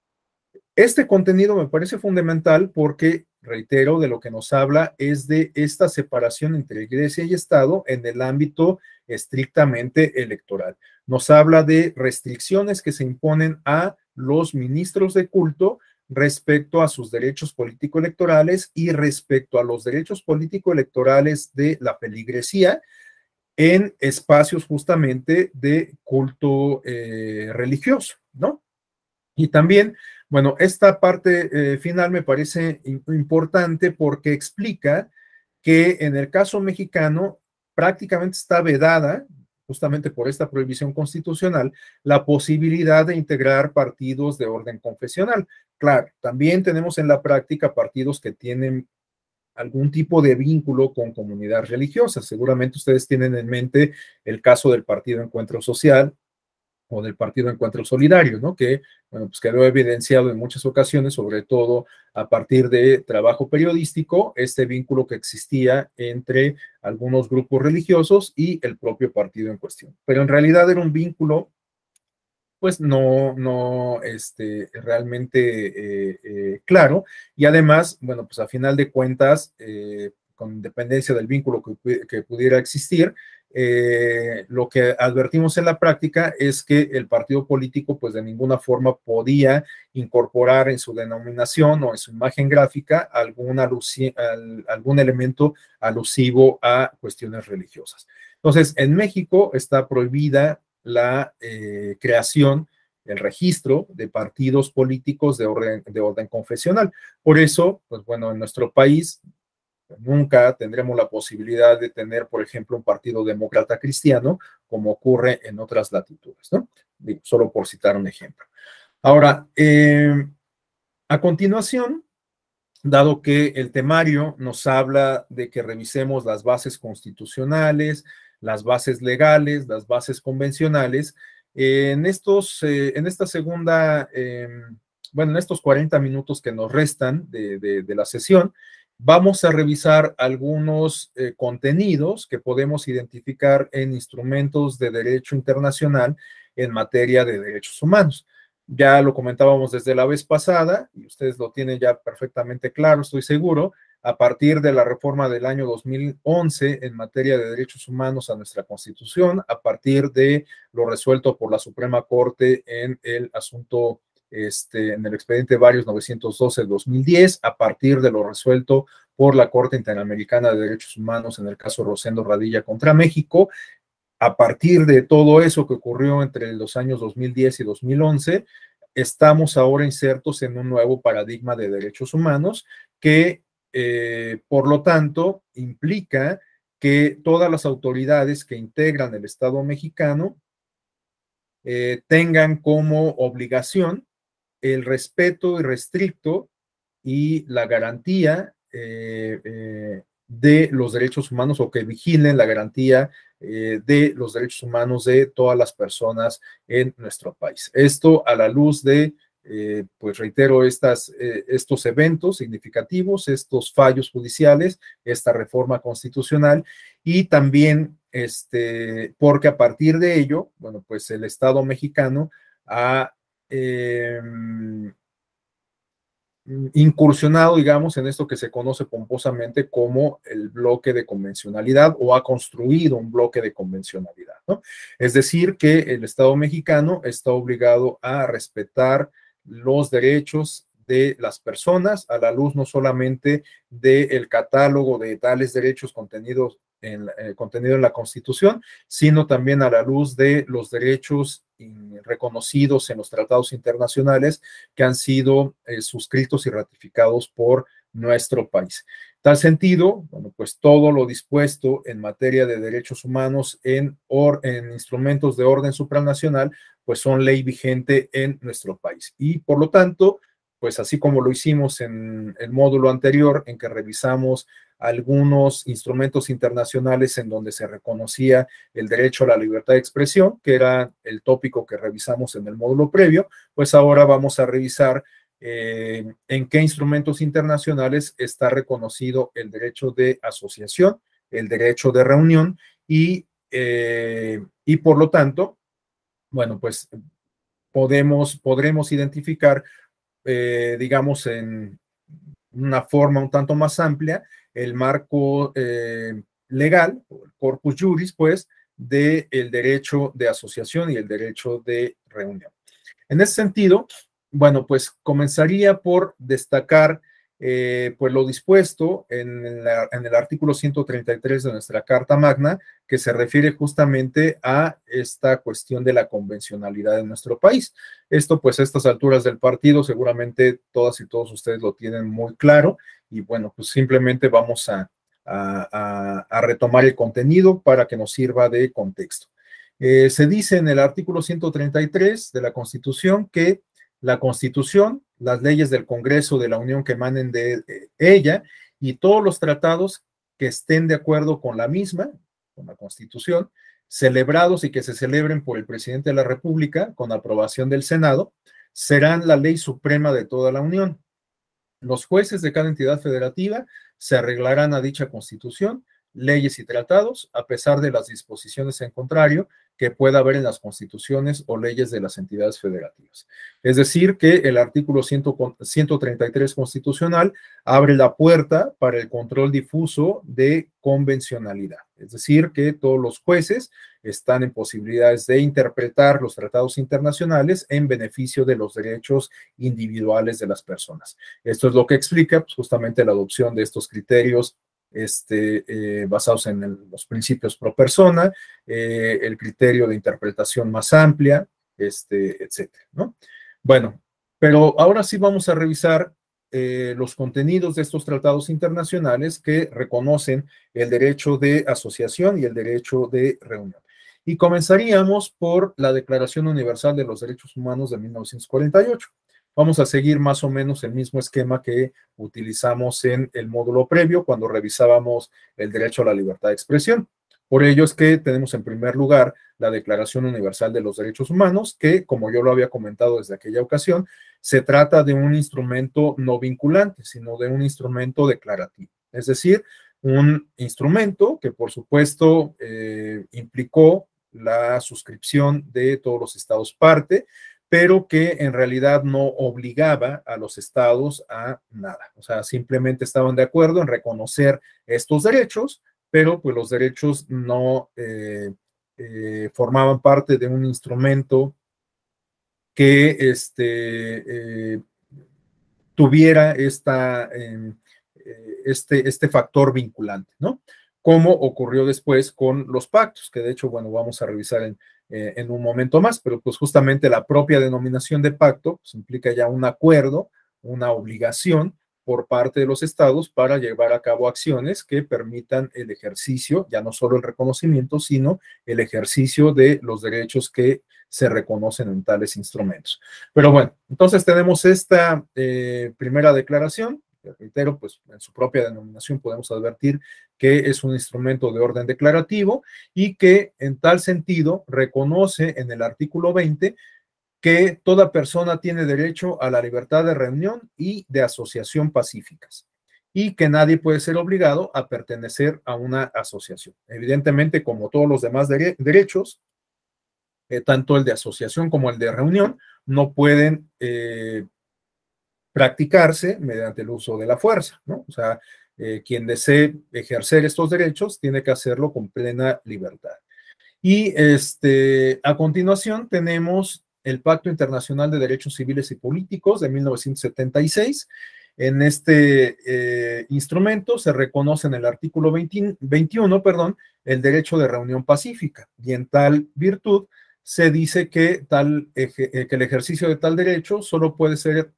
Este contenido me parece fundamental porque, reitero, de lo que nos habla es de esta separación entre iglesia y Estado en el ámbito estrictamente electoral. Nos habla de restricciones que se imponen a los ministros de culto respecto a sus derechos político-electorales y respecto a los derechos político-electorales de la feligresía en espacios justamente de culto eh, religioso, ¿no? Y también, bueno, esta parte eh, final me parece importante porque explica que en el caso mexicano prácticamente está vedada justamente por esta prohibición constitucional, la posibilidad de integrar partidos de orden confesional. Claro, también tenemos en la práctica partidos que tienen algún tipo de vínculo con comunidad religiosa. Seguramente ustedes tienen en mente el caso del Partido Encuentro Social, o del Partido Encuentro Solidario, ¿no? Que, bueno, pues quedó evidenciado en muchas ocasiones, sobre todo a partir de trabajo periodístico, este vínculo que existía entre algunos grupos religiosos y el propio partido en cuestión. Pero en realidad era un vínculo, pues no, no, este, realmente eh, eh, claro. Y además, bueno, pues a final de cuentas, eh, con independencia del vínculo que pudiera existir, eh, lo que advertimos en la práctica es que el partido político pues de ninguna forma podía incorporar en su denominación o en su imagen gráfica algún, elemento alusivo a cuestiones religiosas. Entonces, en México está prohibida la eh, creación el registro de partidos políticos de orden, de orden confesional. Por eso, pues bueno, en nuestro país Nunca tendremos la posibilidad de tener, por ejemplo, un partido demócrata cristiano, como ocurre en otras latitudes, ¿no? solo por citar un ejemplo. Ahora, em, a continuación, dado que el temario nos habla de que revisemos las bases constitucionales, las bases legales, las bases convencionales, en, estos, eh, en esta segunda, em, bueno, en estos 40 minutos que nos restan de la sesión, Vamos a revisar algunos eh, contenidos que podemos identificar en instrumentos de derecho internacional en materia de derechos humanos. Ya lo comentábamos desde la vez pasada y ustedes lo tienen ya perfectamente claro, estoy seguro. A partir de la reforma del año 2011 en materia de derechos humanos a nuestra Constitución, a partir de lo resuelto por la Suprema Corte en el asunto este, en el expediente varios 912 del 2010, a partir de lo resuelto por la Corte Interamericana de Derechos Humanos en el caso Rosendo Radilla contra México. A partir de todo eso que ocurrió entre los años 2010 y 2011, estamos ahora insertos en un nuevo paradigma de derechos humanos que, eh, por lo tanto, implica que todas las autoridades que integran el Estado mexicano eh, tengan como obligación el respeto irrestricto y la garantía eh, eh, de los derechos humanos o que vigilen la garantía eh, de los derechos humanos de todas las personas en nuestro país. Esto a la luz de, pues reitero, estas, estos eventos significativos, estos fallos judiciales, esta reforma constitucional y también este, porque a partir de ello, bueno, pues el Estado mexicano ha Em, incursionado, digamos, en esto que se conoce pomposamente como el bloque de convencionalidad o ha construido un bloque de convencionalidad. ¿no? Es decir, que el Estado mexicano está obligado a respetar los derechos de las personas a la luz no solamente del catálogo de tales derechos contenidos en, eh, contenido en la Constitución, sino también a la luz de los derechos reconocidos en los tratados internacionales que han sido eh, suscritos y ratificados por nuestro país. Tal sentido, bueno, pues todo lo dispuesto en materia de derechos humanos en, en instrumentos de orden supranacional, pues son ley vigente en nuestro país. Y por lo tanto, pues así como lo hicimos en el módulo anterior en que revisamos algunos instrumentos internacionales en donde se reconocía el derecho a la libertad de expresión, que era el tópico que revisamos en el módulo previo, pues ahora vamos a revisar eh, en qué instrumentos internacionales está reconocido el derecho de asociación, el derecho de reunión y, eh, y por lo tanto, bueno, pues podemos, podremos identificar, eh, digamos, en una forma un tanto más amplia, el marco eh, legal, el corpus juris, pues, del el derecho de asociación y el derecho de reunión. En ese sentido, bueno, pues comenzaría por destacar eh, pues lo dispuesto en, el artículo 133 de nuestra Carta Magna, que se refiere justamente a esta cuestión de la convencionalidad de nuestro país. Esto, pues a estas alturas del partido, seguramente todas y todos ustedes lo tienen muy claro y bueno, pues simplemente vamos a, retomar el contenido para que nos sirva de contexto. Eh, se dice en el artículo 133 de la Constitución que la Constitución las leyes del Congreso de la Unión que emanen de ella y todos los tratados que estén de acuerdo con la misma, con la Constitución, celebrados y que se celebren por el presidente de la República con aprobación del Senado, serán la ley suprema de toda la Unión. Los jueces de cada entidad federativa se arreglarán a dicha constitución leyes y tratados, a pesar de las disposiciones en contrario que pueda haber en las constituciones o leyes de las entidades federativas. Es decir, que el artículo 133 constitucional abre la puerta para el control difuso de convencionalidad. Es decir, que todos los jueces están en posibilidades de interpretar los tratados internacionales en beneficio de los derechos individuales de las personas. Esto es lo que explica pues, justamente la adopción de estos criterios este, eh, basados en los principios pro persona, eh, el criterio de interpretación más amplia, este, etcétera, Bueno, pero ahora sí vamos a revisar eh, los contenidos de estos tratados internacionales que reconocen el derecho de asociación y el derecho de reunión. Y comenzaríamos por la Declaración Universal de los Derechos Humanos de 1948 vamos a seguir más o menos el mismo esquema que utilizamos en el módulo previo cuando revisábamos el derecho a la libertad de expresión. Por ello es que tenemos en primer lugar la Declaración Universal de los Derechos Humanos, que, como yo lo había comentado desde aquella ocasión, se trata de un instrumento no vinculante, sino de un instrumento declarativo. Es decir, un instrumento que, por supuesto, eh, implicó la suscripción de todos los estados parte, pero que en realidad no obligaba a los estados a nada. O sea, simplemente estaban de acuerdo en reconocer estos derechos, pero pues los derechos no eh, eh, formaban parte de un instrumento que este, eh, tuviera esta, em, este, este factor vinculante, ¿no? Como ocurrió después con los pactos, que de hecho, bueno, vamos a revisar en eh, en un momento más, pero pues justamente la propia denominación de pacto pues, implica ya un acuerdo, una obligación por parte de los estados para llevar a cabo acciones que permitan el ejercicio, ya no solo el reconocimiento, sino el ejercicio de los derechos que se reconocen en tales instrumentos. Pero bueno, entonces tenemos esta eh, primera declaración, reitero, pues en su propia denominación podemos advertir que es un instrumento de orden declarativo y que en tal sentido reconoce en el artículo 20 que toda persona tiene derecho a la libertad de reunión y de asociación pacíficas y que nadie puede ser obligado a pertenecer a una asociación. Evidentemente, como todos los demás derechos, eh, tanto el de asociación como el de reunión no pueden eh, practicarse mediante el uso de la fuerza, ¿no? O sea, eh, quien desee ejercer estos derechos tiene que hacerlo con plena libertad. Y este, a continuación tenemos el Pacto Internacional de Derechos Civiles y Políticos de 1976. En este eh, instrumento se reconoce en el artículo 21 perdón, el derecho de reunión pacífica y en tal virtud se dice que, tal, eh, que el ejercicio de tal derecho solo puede ser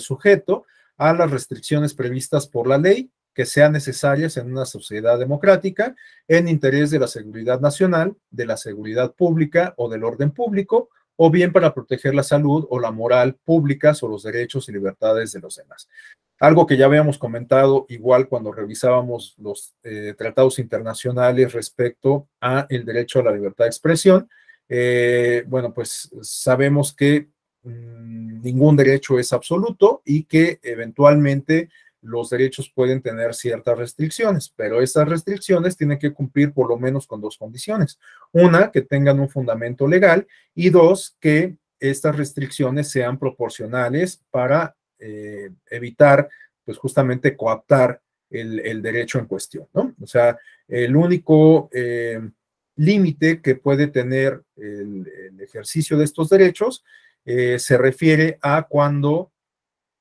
sujeto a las restricciones previstas por la ley que sean necesarias en una sociedad democrática en interés de la seguridad nacional, de la seguridad pública o del orden público, o bien para proteger la salud o la moral públicas o los derechos y libertades de los demás. Algo que ya habíamos comentado igual cuando revisábamos los eh, tratados internacionales respecto a el derecho a la libertad de expresión. Eh, bueno, pues sabemos que mm, ningún derecho es absoluto y que eventualmente los derechos pueden tener ciertas restricciones, pero esas restricciones tienen que cumplir por lo menos con dos condiciones. Una, que tengan un fundamento legal y dos, que estas restricciones sean proporcionales para eh, evitar, pues justamente coaptar el, derecho en cuestión, ¿no? O sea, el único eh, límite que puede tener el, ejercicio de estos derechos eh, se refiere a cuando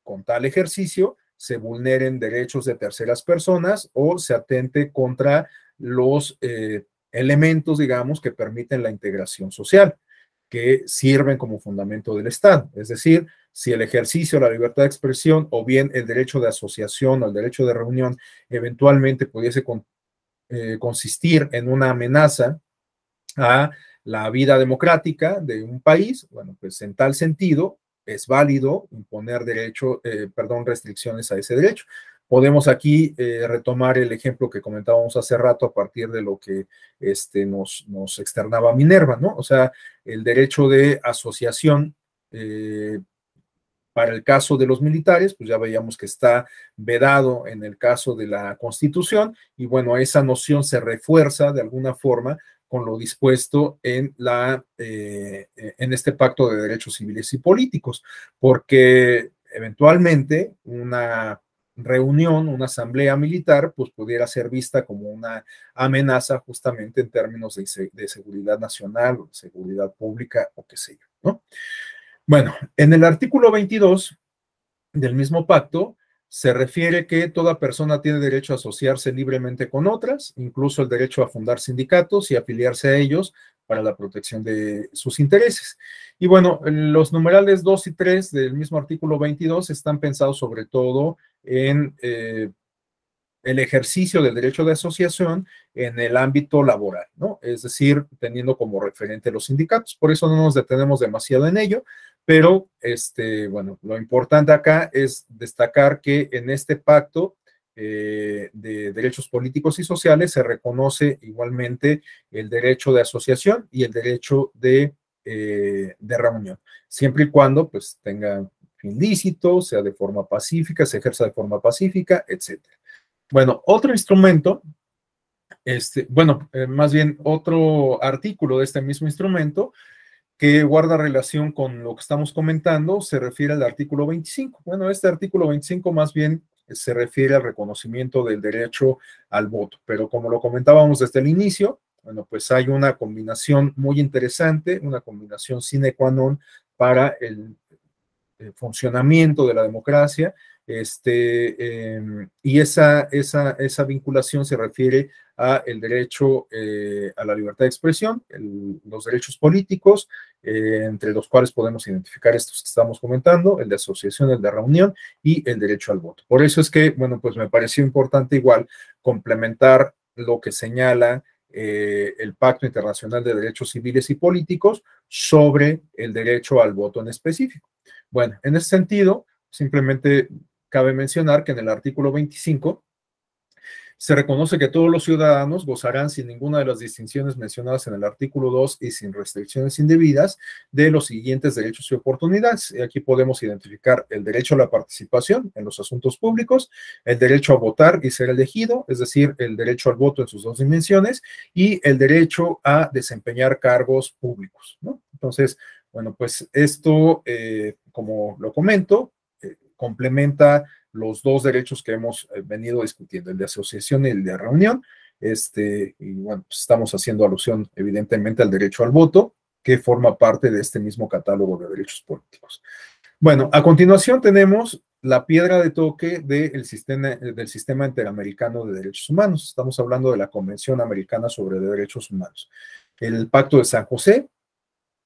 con tal ejercicio se vulneren derechos de terceras personas o se atente contra los eh, elementos, digamos, que permiten la integración social, que sirven como fundamento del Estado. Es decir, si el ejercicio de la libertad de expresión o bien el derecho de asociación o el derecho de reunión eventualmente pudiese eh, consistir en una amenaza a la vida democrática de un país, bueno, pues en tal sentido, es válido imponer derecho, eh, perdón, restricciones a ese derecho. Podemos aquí eh, retomar el ejemplo que comentábamos hace rato a partir de lo que este, nos, nos externaba Minerva, ¿no? O sea, el derecho de asociación eh, para el caso de los militares, pues ya veíamos que está vedado en el caso de la Constitución y bueno, esa noción se refuerza de alguna forma con lo dispuesto en, la, eh, eh, en este pacto de derechos civiles y políticos, porque eventualmente una reunión, una asamblea militar, pues pudiera ser vista como una amenaza justamente en términos de, seguridad nacional, o seguridad pública o qué sé yo, ¿no? Bueno, en el artículo 22 del mismo pacto, se refiere que toda persona tiene derecho a asociarse libremente con otras, incluso el derecho a fundar sindicatos y afiliarse a ellos para la protección de sus intereses. Y bueno, los numerales 2 y 3 del mismo artículo 22 están pensados sobre todo en eh, el ejercicio del derecho de asociación en el ámbito laboral, ¿no? Es decir, teniendo como referente los sindicatos. Por eso no nos detenemos demasiado en ello. Pero, este, bueno, lo importante acá es destacar que en este pacto eh, de derechos políticos y sociales se reconoce igualmente el derecho de asociación y el derecho eh, de, reunión, siempre y cuando pues tenga fin lícito, sea de forma pacífica, se ejerza de forma pacífica, etc. Bueno, otro instrumento este, bueno, eh, más bien otro artículo de este mismo instrumento que guarda relación con lo que estamos comentando, se refiere al artículo 25. Bueno, este artículo 25 más bien se refiere al reconocimiento del derecho al voto, pero como lo comentábamos desde el inicio, bueno, pues hay una combinación muy interesante, una combinación sine qua non para el, funcionamiento de la democracia, este, em, y esa, esa, esa vinculación se refiere a el derecho eh, a la libertad de expresión, los derechos políticos, eh, entre los cuales podemos identificar estos que estamos comentando, el de asociación, el de reunión y el derecho al voto. Por eso es que, bueno, pues me pareció importante igual complementar lo que señala eh, el Pacto Internacional de Derechos Civiles y Políticos sobre el derecho al voto en específico. Bueno, en ese sentido, simplemente cabe mencionar que en el artículo 25 se reconoce que todos los ciudadanos gozarán sin ninguna de las distinciones mencionadas en el artículo 2 y sin restricciones indebidas de los siguientes derechos y oportunidades. Aquí podemos identificar el derecho a la participación en los asuntos públicos, el derecho a votar y ser elegido, es decir, el derecho al voto en sus dos dimensiones y el derecho a desempeñar cargos públicos. Entonces, bueno, pues esto, eh, como lo comento, complementa los dos derechos que hemos eh, venido discutiendo, el de asociación y el de reunión. Este, y bueno, pues, estamos haciendo alusión evidentemente al derecho al voto, que forma parte de este mismo catálogo de derechos políticos. Bueno, a continuación tenemos la piedra de toque del sistema, del sistema interamericano de derechos humanos. Estamos hablando de la Convención Americana sobre Derechos Humanos. El Pacto de San José,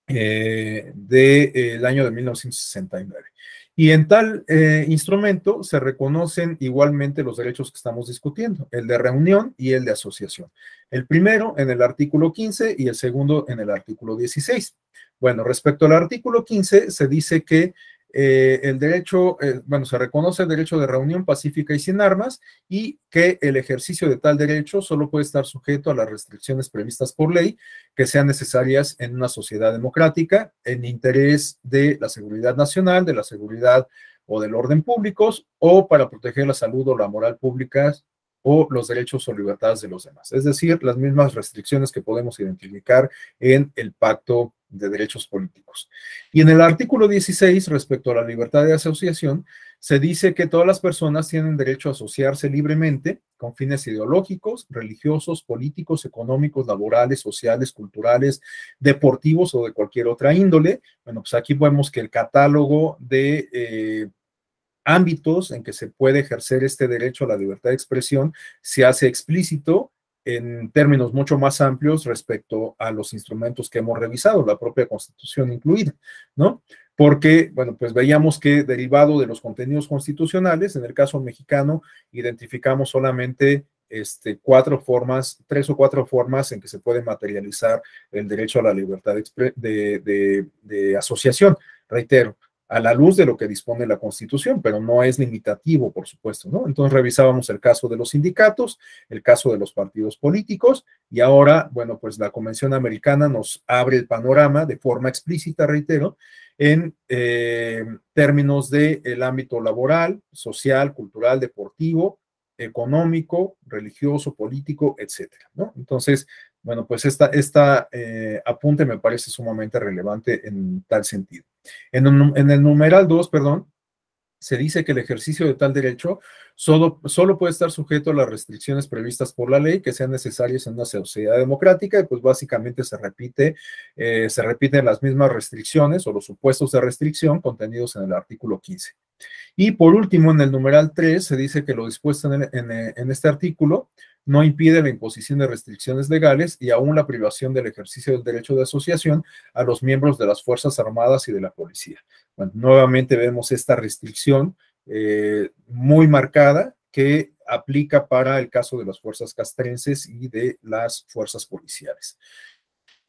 del eh, de, eh, año de 1969. Y en tal eh, instrumento se reconocen igualmente los derechos que estamos discutiendo, el de reunión y el de asociación. El primero en el artículo 15 y el segundo en el artículo 16. Bueno, respecto al artículo 15, se dice que eh, el derecho, eh, bueno, se reconoce el derecho de reunión pacífica y sin armas y que el ejercicio de tal derecho solo puede estar sujeto a las restricciones previstas por ley que sean necesarias en una sociedad democrática en interés de la seguridad nacional, de la seguridad o del orden públicos o para proteger la salud o la moral públicas o los derechos o libertades de los demás. Es decir, las mismas restricciones que podemos identificar en el Pacto de Derechos Políticos. Y en el artículo 16, respecto a la libertad de asociación, se dice que todas las personas tienen derecho a asociarse libremente con fines ideológicos, religiosos, políticos, económicos, laborales, sociales, culturales, deportivos o de cualquier otra índole. Bueno, pues aquí vemos que el catálogo de... Eh, ámbitos en que se puede ejercer este derecho a la libertad de expresión se hace explícito en términos mucho más amplios respecto a los instrumentos que hemos revisado, la propia constitución incluida, ¿no? Porque, bueno, pues veíamos que derivado de los contenidos constitucionales, en el caso mexicano, identificamos solamente este, cuatro formas, tres o cuatro formas en que se puede materializar el derecho a la libertad de, de asociación. Reitero, a la luz de lo que dispone la Constitución, pero no es limitativo, por supuesto, ¿no? Entonces revisábamos el caso de los sindicatos, el caso de los partidos políticos, y ahora, bueno, pues la Convención Americana nos abre el panorama de forma explícita, reitero, en eh, términos del el ámbito laboral, social, cultural, deportivo, económico, religioso, político, etcétera, ¿no? Entonces, bueno, pues esta, esta eh, apunte me parece sumamente relevante en tal sentido. En, el numeral 2, perdón, se dice que el ejercicio de tal derecho solo, puede estar sujeto a las restricciones previstas por la ley que sean necesarias en una sociedad democrática y pues básicamente se repite, eh, se repiten las mismas restricciones o los supuestos de restricción contenidos en el artículo 15. Y por último, en el numeral 3 se dice que lo dispuesto en este artículo no impide la imposición de restricciones legales y aún la privación del ejercicio del derecho de asociación a los miembros de las Fuerzas Armadas y de la Policía. Bueno, nuevamente vemos esta restricción eh, muy marcada que aplica para el caso de las fuerzas castrenses y de las fuerzas policiales.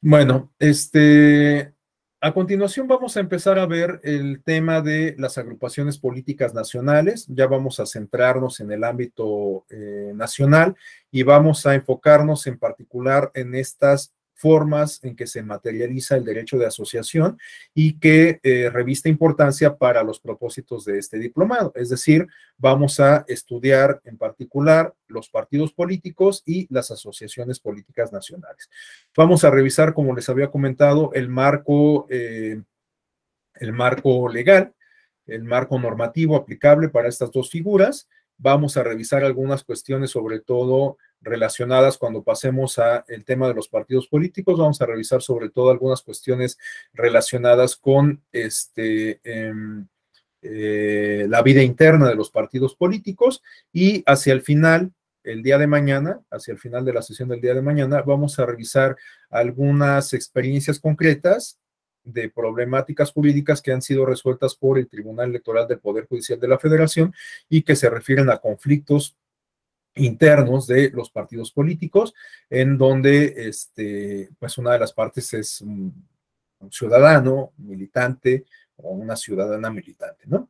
Bueno, este, a continuación vamos a empezar a ver el tema de las agrupaciones políticas nacionales. Ya vamos a centrarnos en el ámbito eh, nacional y vamos a enfocarnos en particular en estas formas en que se materializa el derecho de asociación y que eh, revista importancia para los propósitos de este diplomado. Es decir, vamos a estudiar en particular los partidos políticos y las asociaciones políticas nacionales. Vamos a revisar, como les había comentado, el marco, eh, el marco legal, el marco normativo aplicable para estas dos figuras vamos a revisar algunas cuestiones, sobre todo relacionadas cuando pasemos a el tema de los partidos políticos. Vamos a revisar sobre todo algunas cuestiones relacionadas con este, em, eh, la vida interna de los partidos políticos y hacia el final, el día de mañana, hacia el final de la sesión del día de mañana, vamos a revisar algunas experiencias concretas de problemáticas jurídicas que han sido resueltas por el Tribunal Electoral del Poder Judicial de la Federación y que se refieren a conflictos internos de los partidos políticos, en donde este, pues una de las partes es un, un ciudadano militante o una ciudadana militante, ¿no?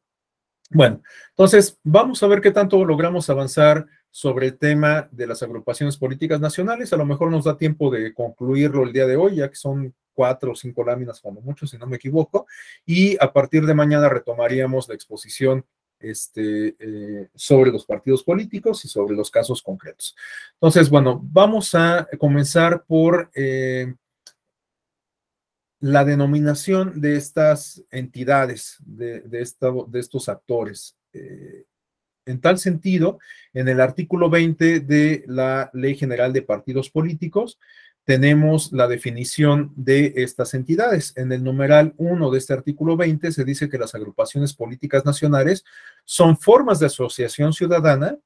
Bueno, entonces vamos a ver qué tanto logramos avanzar sobre el tema de las agrupaciones políticas nacionales. A lo mejor nos da tiempo de concluirlo el día de hoy, ya que son cuatro o cinco láminas como mucho, si no me equivoco, y a partir de mañana retomaríamos la exposición este, eh, sobre los partidos políticos y sobre los casos concretos. Entonces, bueno, vamos a comenzar por eh, la denominación de estas entidades, de, estos actores. Eh, en tal sentido, en el artículo 20 de la Ley General de Partidos Políticos, tenemos la definición de estas entidades. En el numeral 1 de este artículo 20 se dice que las agrupaciones políticas nacionales son formas de asociación ciudadana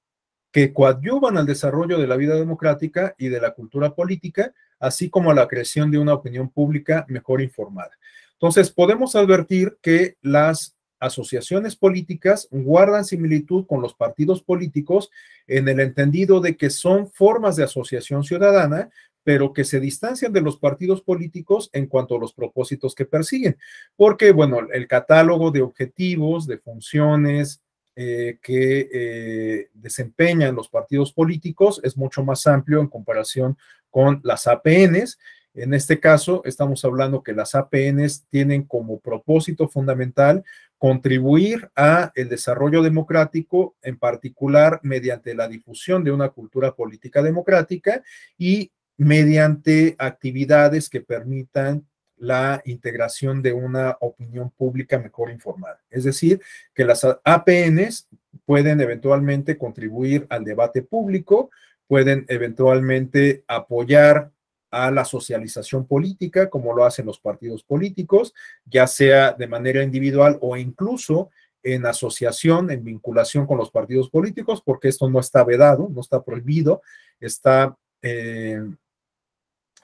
que coadyuvan al desarrollo de la vida democrática y de la cultura política, así como a la creación de una opinión pública mejor informada. Entonces, podemos advertir que las asociaciones políticas guardan similitud con los partidos políticos en el entendido de que son formas de asociación ciudadana pero que se distancian de los partidos políticos en cuanto a los propósitos que persiguen. Porque, bueno, el catálogo de objetivos, de funciones eh, que eh, desempeñan los partidos políticos es mucho más amplio en comparación con las APNs. En este caso, estamos hablando que las APNs tienen como propósito fundamental contribuir a el desarrollo democrático, en particular mediante la difusión de una cultura política democrática y mediante actividades que permitan la integración de una opinión pública mejor informada. Es decir, que las APNs pueden eventualmente contribuir al debate público, pueden eventualmente apoyar a la socialización política, como lo hacen los partidos políticos, ya sea de manera individual o incluso en asociación, en vinculación con los partidos políticos, porque esto no está vedado, no está prohibido, está eh,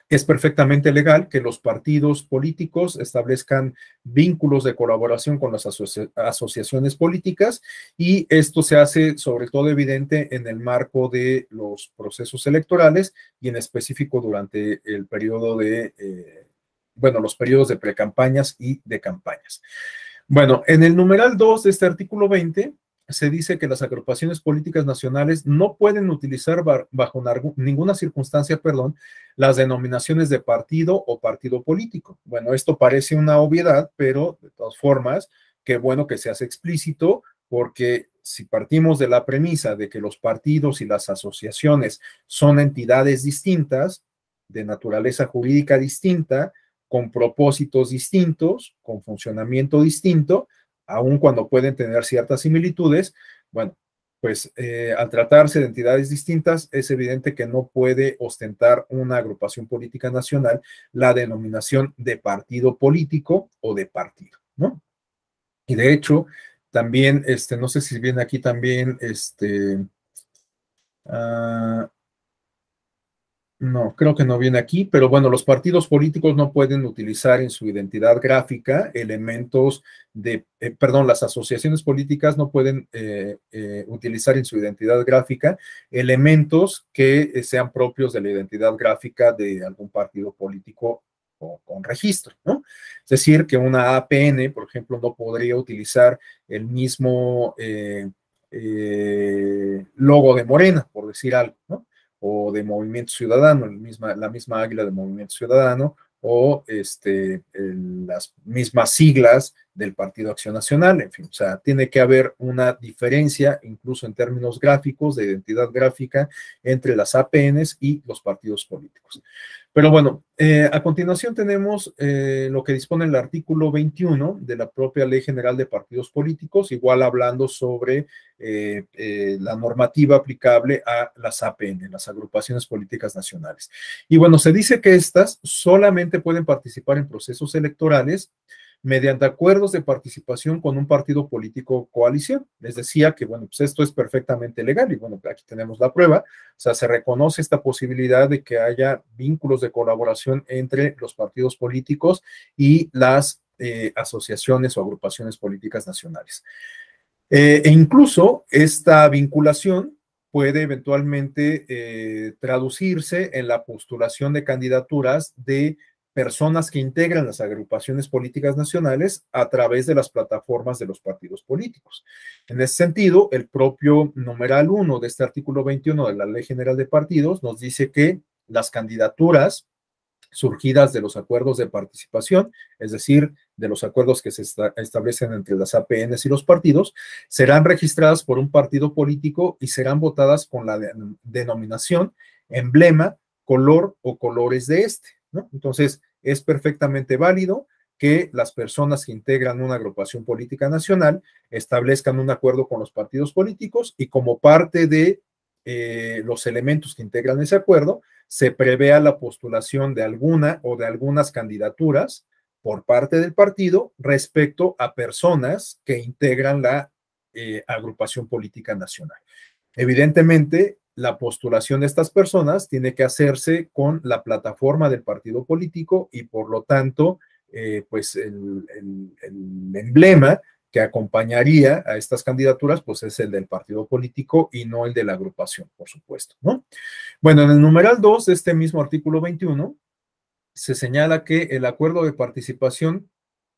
es perfectamente legal que los partidos políticos establezcan vínculos de colaboración con las asociaciones políticas y esto se hace sobre todo evidente en el marco de los procesos electorales y en específico durante el periodo de, eh, bueno, los periodos de precampañas y de campañas. Bueno, en el numeral 2 de este artículo 20 se dice que las agrupaciones políticas nacionales no pueden utilizar bajo ninguna circunstancia, perdón, las denominaciones de partido o partido político. Bueno, esto parece una obviedad, pero de todas formas, qué bueno que se hace explícito porque si partimos de la premisa de que los partidos y las asociaciones son entidades distintas, de naturaleza jurídica distinta, con propósitos distintos, con funcionamiento distinto, aun cuando pueden tener ciertas similitudes, bueno, pues eh, al tratarse de entidades distintas, es evidente que no puede ostentar una agrupación política nacional la denominación de partido político o de partido, ¿no? Y de hecho, también, este, no sé si viene aquí también, este, ah, no, creo que no viene aquí, pero bueno, los partidos políticos no pueden utilizar en su identidad gráfica elementos de, eh, perdón, las asociaciones políticas no pueden eh, eh, utilizar en su identidad gráfica elementos que sean propios de la identidad gráfica de algún partido político o con registro, ¿no? Es decir, que una APN, por ejemplo, no podría utilizar el mismo logo de Morena, por decir algo, ¿no? o de Movimiento Ciudadano, la misma, la misma águila de Movimiento Ciudadano, o este, las mismas siglas del Partido Acción Nacional, en fin, o sea, tiene que haber una diferencia, incluso en términos gráficos, de identidad gráfica, entre las APNs y los partidos políticos. Pero bueno, eh, a continuación tenemos eh, lo que dispone el artículo 21 de la propia Ley General de Partidos Políticos, igual hablando sobre eh, la normativa aplicable a las APN, las agrupaciones políticas nacionales. Y bueno, se dice que estas solamente pueden participar en procesos electorales mediante acuerdos de participación con un partido político coalición. Les decía que, bueno, pues esto es perfectamente legal y bueno, aquí tenemos la prueba. O sea, se reconoce esta posibilidad de que haya vínculos de colaboración entre los partidos políticos y las eh, asociaciones o agrupaciones políticas nacionales. Eh, e incluso esta vinculación puede eventualmente eh, traducirse en la postulación de candidaturas de personas que integran las agrupaciones políticas nacionales a través de las plataformas de los partidos políticos. En ese sentido, el propio numeral 1 de este artículo 21 de la Ley General de Partidos nos dice que las candidaturas surgidas de los acuerdos de participación, es decir, de los acuerdos que se establecen entre las APNs y los partidos, serán registradas por un partido político y serán votadas con la denominación, emblema, color o colores de este. Entonces, es perfectamente válido que las personas que integran una agrupación política nacional establezcan un acuerdo con los partidos políticos y como parte de eh, los elementos que integran ese acuerdo, se prevea la postulación de alguna o de algunas candidaturas por parte del partido respecto a personas que integran la eh, agrupación política nacional. Evidentemente, la postulación de estas personas tiene que hacerse con la plataforma del partido político y por lo tanto, eh, pues el, emblema que acompañaría a estas candidaturas, pues es el del partido político y no el de la agrupación, por supuesto, ¿no? Bueno, en el numeral 2 de este mismo artículo 21, se señala que el acuerdo de participación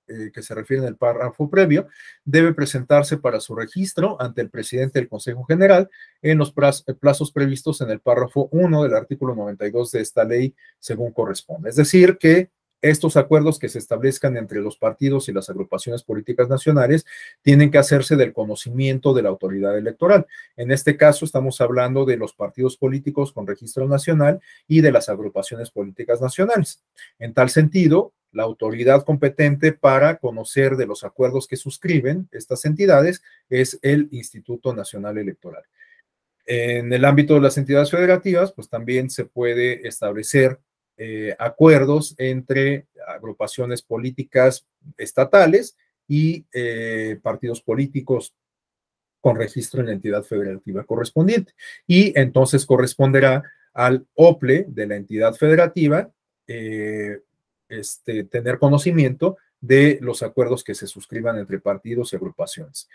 eh, que se refiere en el párrafo previo, debe presentarse para su registro ante el presidente del Consejo General en los eh, plazos previstos en el párrafo 1 del artículo 92 de esta ley, según corresponde. Es decir, que estos acuerdos que se establezcan entre los partidos y las agrupaciones políticas nacionales tienen que hacerse del conocimiento de la autoridad electoral. En este caso estamos hablando de los partidos políticos con registro nacional y de las agrupaciones políticas nacionales. En tal sentido, la autoridad competente para conocer de los acuerdos que suscriben estas entidades es el Instituto Nacional Electoral. En el ámbito de las entidades federativas, pues también se puede establecer eh, acuerdos entre agrupaciones políticas estatales y eh, partidos políticos con registro en la entidad federativa correspondiente. Y entonces corresponderá al OPLE de la entidad federativa eh, este, tener conocimiento de los acuerdos que se suscriban entre partidos y agrupaciones.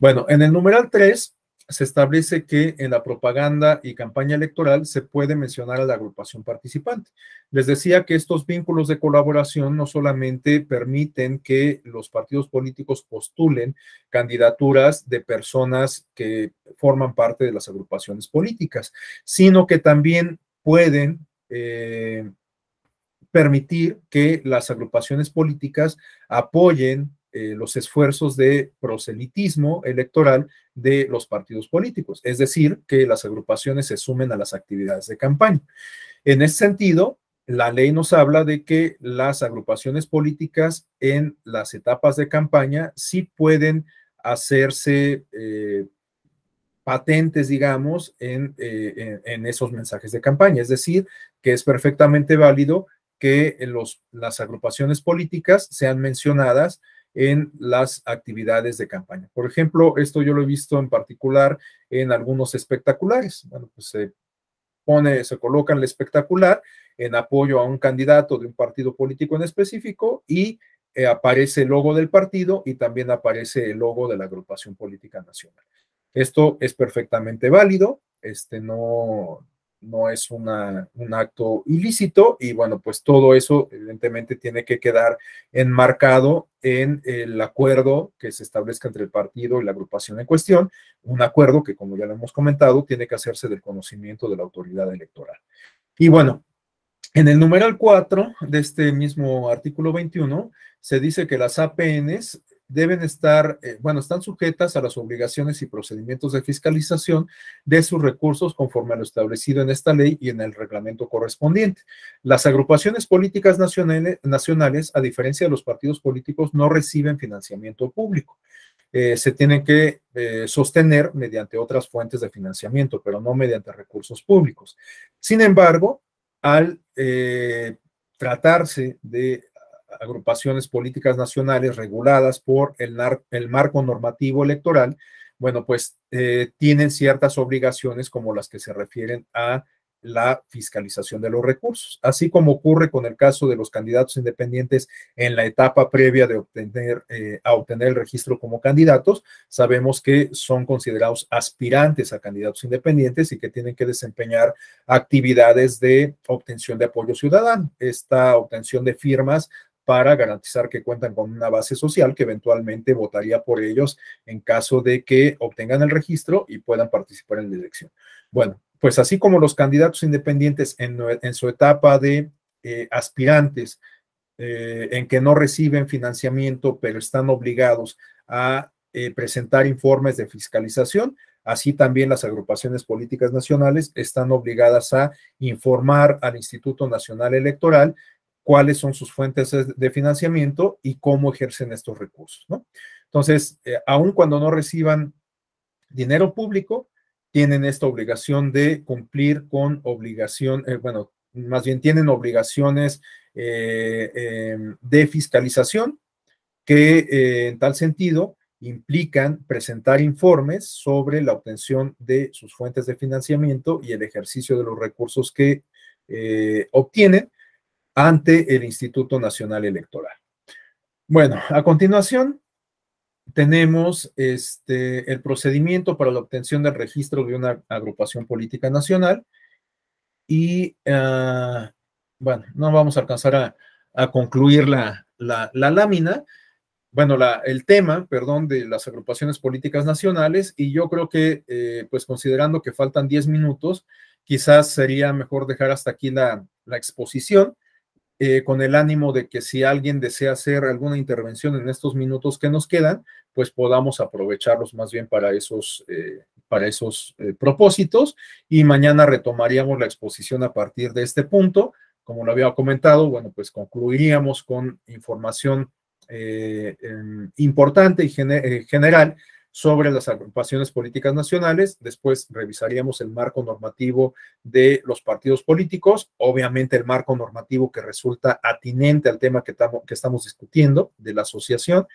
Bueno, en el numeral 3 se establece que en la propaganda y campaña electoral se puede mencionar a la agrupación participante. Les decía que estos vínculos de colaboración no solamente permiten que los partidos políticos postulen candidaturas de personas que forman parte de las agrupaciones políticas, sino que también pueden... Eh, permitir que las agrupaciones políticas apoyen eh, los esfuerzos de proselitismo electoral de los partidos políticos, es decir, que las agrupaciones se sumen a las actividades de campaña. En ese sentido, la ley nos habla de que las agrupaciones políticas en las etapas de campaña sí pueden hacerse eh, patentes, digamos, eh, en, esos mensajes de campaña. Es decir, que es perfectamente válido que las agrupaciones políticas sean mencionadas en las actividades de campaña. Por ejemplo, esto yo lo he visto en particular en algunos espectaculares. Bueno, pues se pone, se coloca en el espectacular en apoyo a un candidato de un partido político en específico y eh, aparece el logo del partido y también aparece el logo de la agrupación política nacional. Esto es perfectamente válido, este no no es un acto ilícito y bueno, pues todo eso evidentemente tiene que quedar enmarcado en el acuerdo que se establezca entre el partido y la agrupación en cuestión, un acuerdo que como ya lo hemos comentado, tiene que hacerse del conocimiento de la autoridad electoral. Y bueno, en el numeral 4 de este mismo artículo 21 se dice que las APNs deben estar, eh, bueno, están sujetas a las obligaciones y procedimientos de fiscalización de sus recursos conforme a lo establecido en esta ley y en el reglamento correspondiente. Las agrupaciones políticas nacionales, nacionales a diferencia de los partidos políticos, no reciben financiamiento público. Eh, se tienen que eh, sostener mediante otras fuentes de financiamiento, pero no mediante recursos públicos. Sin embargo, al tratarse de agrupaciones políticas nacionales reguladas por el, marco normativo electoral, bueno, pues eh, tienen ciertas obligaciones como las que se refieren a la fiscalización de los recursos, así como ocurre con el caso de los candidatos independientes en la etapa previa de obtener, eh, a obtener el registro como candidatos, sabemos que son considerados aspirantes a candidatos independientes y que tienen que desempeñar actividades de obtención de apoyo ciudadano. Esta obtención de firmas para garantizar que cuentan con una base social que eventualmente votaría por ellos en caso de que obtengan el registro y puedan participar en la elección. Bueno, pues así como los candidatos independientes en, su etapa de eh, aspirantes, eh, en que no reciben financiamiento, pero están obligados a eh, presentar informes de fiscalización, Así también las agrupaciones políticas nacionales están obligadas a informar al Instituto Nacional Electoral cuáles son sus fuentes de financiamiento y cómo ejercen estos recursos. ¿no? Entonces, eh, aun cuando no reciban dinero público, tienen esta obligación de cumplir con obligación, eh, bueno, más bien tienen obligaciones eh, em, de fiscalización que en tal sentido implican presentar informes sobre la obtención de sus fuentes de financiamiento y el ejercicio de los recursos que obtienen, ante el Instituto Nacional Electoral. Bueno, a continuación tenemos este, el procedimiento para la obtención del registro de una agrupación política nacional y, ah, bueno, no vamos a alcanzar a, concluir la, lámina, bueno, la, el tema, perdón, de las agrupaciones políticas nacionales y yo creo que, eh, pues considerando que faltan 10 minutos, quizás sería mejor dejar hasta aquí la, la exposición eh, con el ánimo de que si alguien desea hacer alguna intervención en estos minutos que nos quedan, pues podamos aprovecharlos más bien para esos, eh, para esos eh, propósitos. Y mañana retomaríamos la exposición a partir de este punto. Como lo había comentado, bueno, pues concluiríamos con información em, importante y general sobre las agrupaciones políticas nacionales, después revisaríamos el marco normativo de los partidos políticos, obviamente el marco normativo que resulta atinente al tema que, estamos discutiendo de la asociación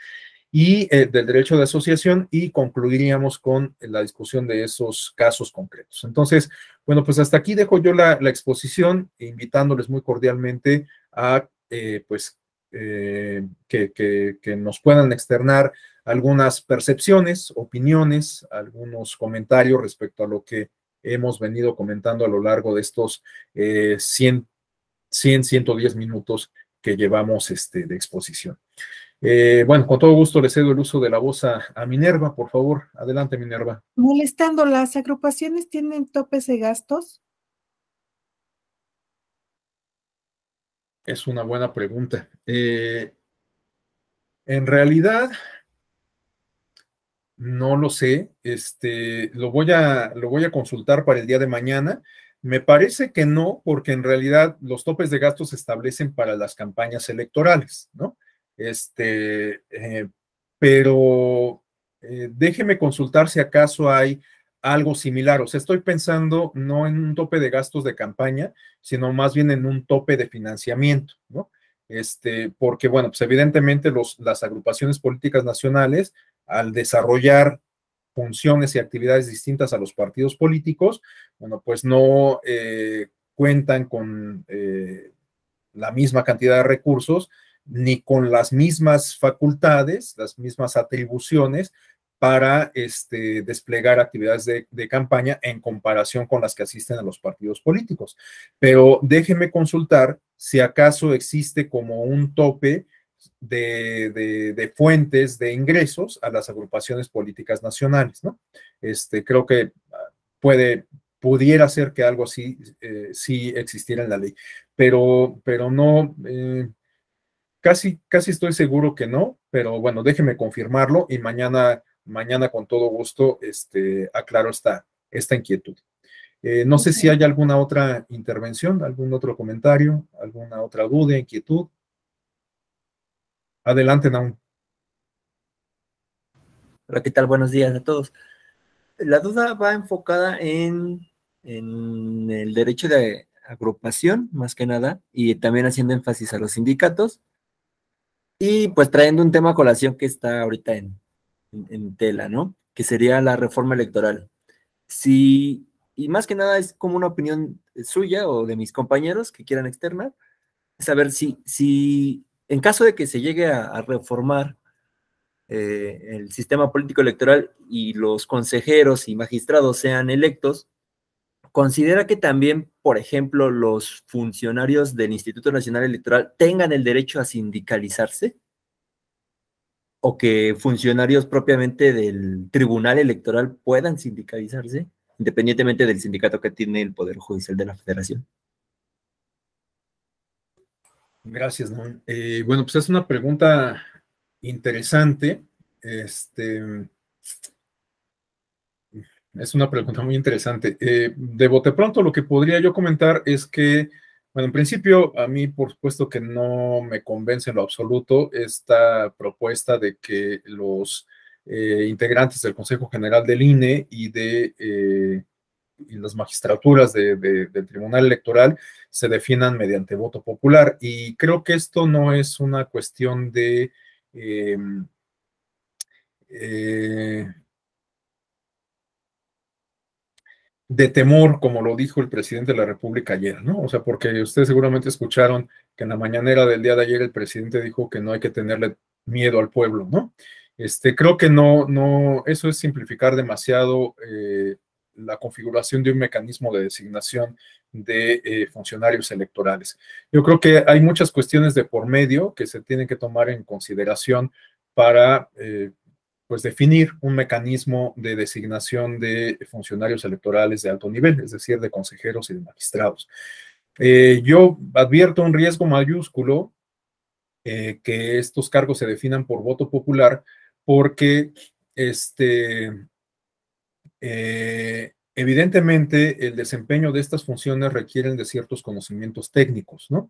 y eh, del derecho de asociación y concluiríamos con la discusión de esos casos concretos. Entonces, bueno, pues hasta aquí dejo yo la, exposición, invitándoles muy cordialmente a, eh, pues, eh, que, que nos puedan externar algunas percepciones, opiniones, algunos comentarios respecto a lo que hemos venido comentando a lo largo de estos 100, eh, 110 minutos que llevamos este, de exposición. Eh, bueno, con todo gusto le cedo el uso de la voz a, Minerva, por favor. Adelante, Minerva. Molestando, ¿las agrupaciones tienen topes de gastos? Es una buena pregunta. Eh, en realidad, no lo sé, este, lo voy a, lo voy a consultar para el día de mañana. Me parece que no, porque en realidad los topes de gastos se establecen para las campañas electorales, ¿no? Este, eh, pero eh, déjeme consultar si acaso hay algo similar. O sea, estoy pensando no en un tope de gastos de campaña, sino más bien en un tope de financiamiento, ¿no? Este, porque, bueno, pues evidentemente las agrupaciones políticas nacionales al desarrollar funciones y actividades distintas a los partidos políticos, bueno, pues no eh, cuentan con eh, la misma cantidad de recursos ni con las mismas facultades, las mismas atribuciones para este, desplegar actividades de, de, campaña en comparación con las que asisten a los partidos políticos. Pero déjeme consultar si acaso existe como un tope de, fuentes de ingresos a las agrupaciones políticas nacionales, ¿no? Este, creo que ah, puede, pudiera ser que algo así eh, existiera en la ley, pero, pero no, eh, casi, casi estoy seguro que no, pero bueno, déjeme confirmarlo y mañana, mañana con todo gusto este, aclaro esta, esta inquietud. Eh, no sé si hay alguna otra intervención, algún otro comentario, alguna otra duda, inquietud. Adelante, Naum. Hola, ¿qué tal? Buenos días a todos. La duda va enfocada en, el derecho de agrupación, más que nada, y también haciendo énfasis a los sindicatos, y pues trayendo un tema a colación que está ahorita en, tela, ¿no? Que sería la reforma electoral. Si, y más que nada es como una opinión suya o de mis compañeros que quieran externar, saber si, si en caso de que se llegue a, reformar eh, el sistema político electoral y los consejeros y magistrados sean electos, considera que también, por ejemplo, los funcionarios del Instituto Nacional Electoral tengan el derecho a sindicalizarse o que funcionarios propiamente del Tribunal Electoral puedan sindicalizarse, independientemente del sindicato que tiene el Poder Judicial de la Federación. Gracias, eh, bueno, pues es una pregunta interesante. Este, es una pregunta muy interesante. Eh, de bote pronto, lo que podría yo comentar es que, bueno, en principio, a mí, por supuesto, que no me convence en lo absoluto esta propuesta de que los eh, integrantes del Consejo General del INE y de y las magistraturas del Tribunal Electoral se definan mediante voto popular. Y creo que esto no es una cuestión de... Em, eh, de temor, como lo dijo el presidente de la República ayer, ¿no? O sea, porque ustedes seguramente escucharon que en la mañanera del día de ayer el presidente dijo que no hay que tenerle miedo al pueblo, ¿no? Este, creo que no, no, eso es simplificar demasiado eh, la configuración de un mecanismo de designación de eh, funcionarios electorales. Yo creo que hay muchas cuestiones de por medio que se tienen que tomar en consideración para eh, pues definir un mecanismo de designación de funcionarios electorales de alto nivel, es decir, de consejeros y de magistrados. Eh, yo advierto un riesgo mayúsculo que estos cargos se definan por voto popular porque este, eh, evidentemente, el desempeño de estas funciones requieren de ciertos conocimientos técnicos, ¿no?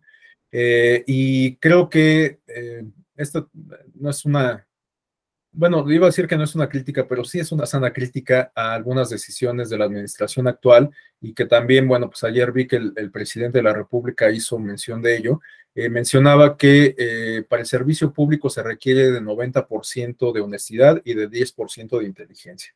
Eh, y creo que eh, esta no es una, bueno, iba a decir que no es una crítica, pero sí es una sana crítica a algunas decisiones de la administración actual y que también, bueno, pues ayer vi que el, presidente de la República hizo mención de ello. mencionaba que para el servicio público se requiere de 90% de honestidad y de 10% de inteligencia.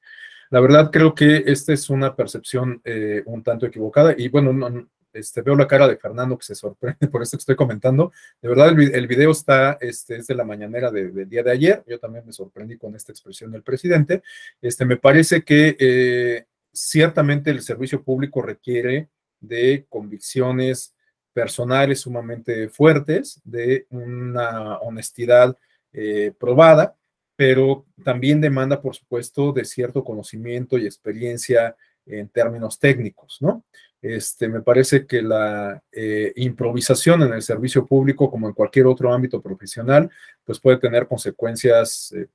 La verdad creo que esta es una percepción eh, un tanto equivocada y bueno, no, este, veo la cara de Fernando que se sorprende por esto que estoy comentando. De verdad, el, video está, este, es de la mañanera del día de ayer. Yo también me sorprendí con esta expresión del presidente. Este, me parece que eh, ciertamente el servicio público requiere de convicciones personales sumamente fuertes, de una honestidad eh, probada pero también demanda, por supuesto, de cierto conocimiento y experiencia en términos técnicos, ¿no? Este, me parece que la eh, improvisación en el servicio público, como en cualquier otro ámbito profesional, pues puede tener consecuencias eh,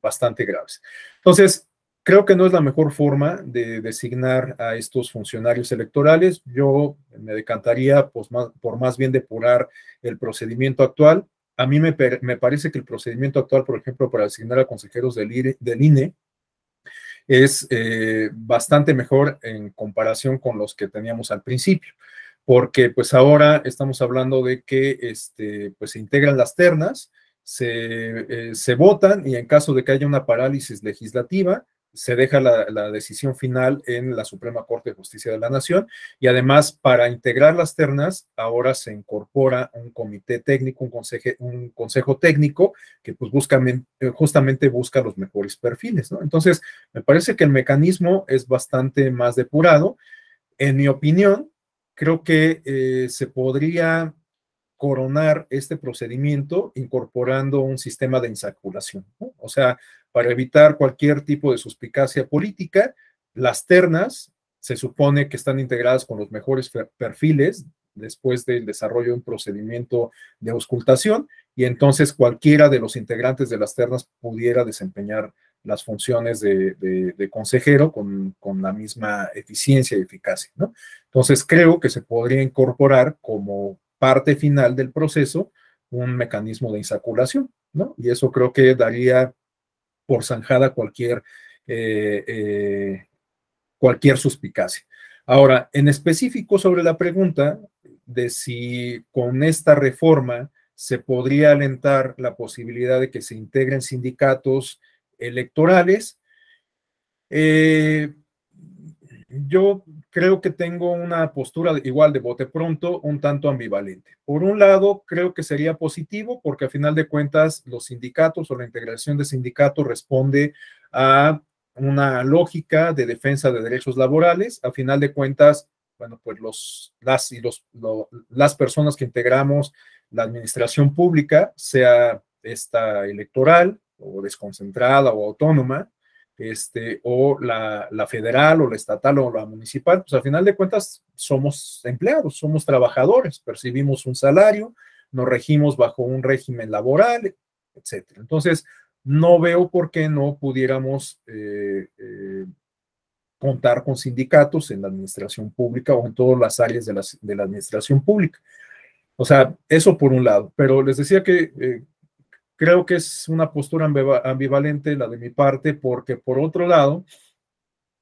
bastante graves. Entonces, creo que no es la mejor forma de designar a estos funcionarios electorales. Yo me decantaría pues, por más bien depurar el procedimiento actual, a mí me, parece que el procedimiento actual, por ejemplo, para asignar a consejeros del, e, del INE, es eh, bastante mejor en comparación con los que teníamos al principio, porque pues ahora estamos hablando de que este, pues, se integran las ternas, se, eh, se votan y en caso de que haya una parálisis legislativa, se deja la, decisión final en la Suprema Corte de Justicia de la Nación y además para integrar las ternas ahora se incorpora un comité técnico, un, un consejo técnico que pues busca, eh, justamente busca los mejores perfiles. Entonces, me parece que el mecanismo es bastante más depurado. En mi opinión, creo que eh, se podría coronar este procedimiento incorporando un sistema de insaculación. O sea, para evitar cualquier tipo de suspicacia política. Las ternas se supone que están integradas con los mejores perfiles después del desarrollo de un procedimiento de auscultación y entonces cualquiera de los integrantes de las ternas pudiera desempeñar las funciones de, consejero con, con, la misma eficiencia y eficacia. ¿no? Entonces creo que se podría incorporar como parte final del proceso un mecanismo de insaculación, ¿no? Y eso creo que daría por zanjada cualquier, eh, eh, cualquier suspicacia. Ahora, en específico sobre la pregunta de si con esta reforma se podría alentar la posibilidad de que se integren sindicatos electorales, eh, yo creo que tengo una postura igual de bote pronto, un tanto ambivalente. Por un lado, creo que sería positivo porque a final de cuentas los sindicatos o la integración de sindicatos responde a una lógica de defensa de derechos laborales. A final de cuentas, bueno, pues los, las y los, las personas que integramos la administración pública, sea esta electoral o desconcentrada o autónoma, este, o la, federal o la estatal o la municipal, pues al final de cuentas somos empleados, somos trabajadores, percibimos un salario, nos regimos bajo un régimen laboral, etc. Entonces, no veo por qué no pudiéramos eh, eh, contar con sindicatos en la administración pública o en todas las áreas de, la administración pública. O sea, eso por un lado, pero les decía que eh, Creo que es una postura ambivalente la de mi parte, porque por otro lado,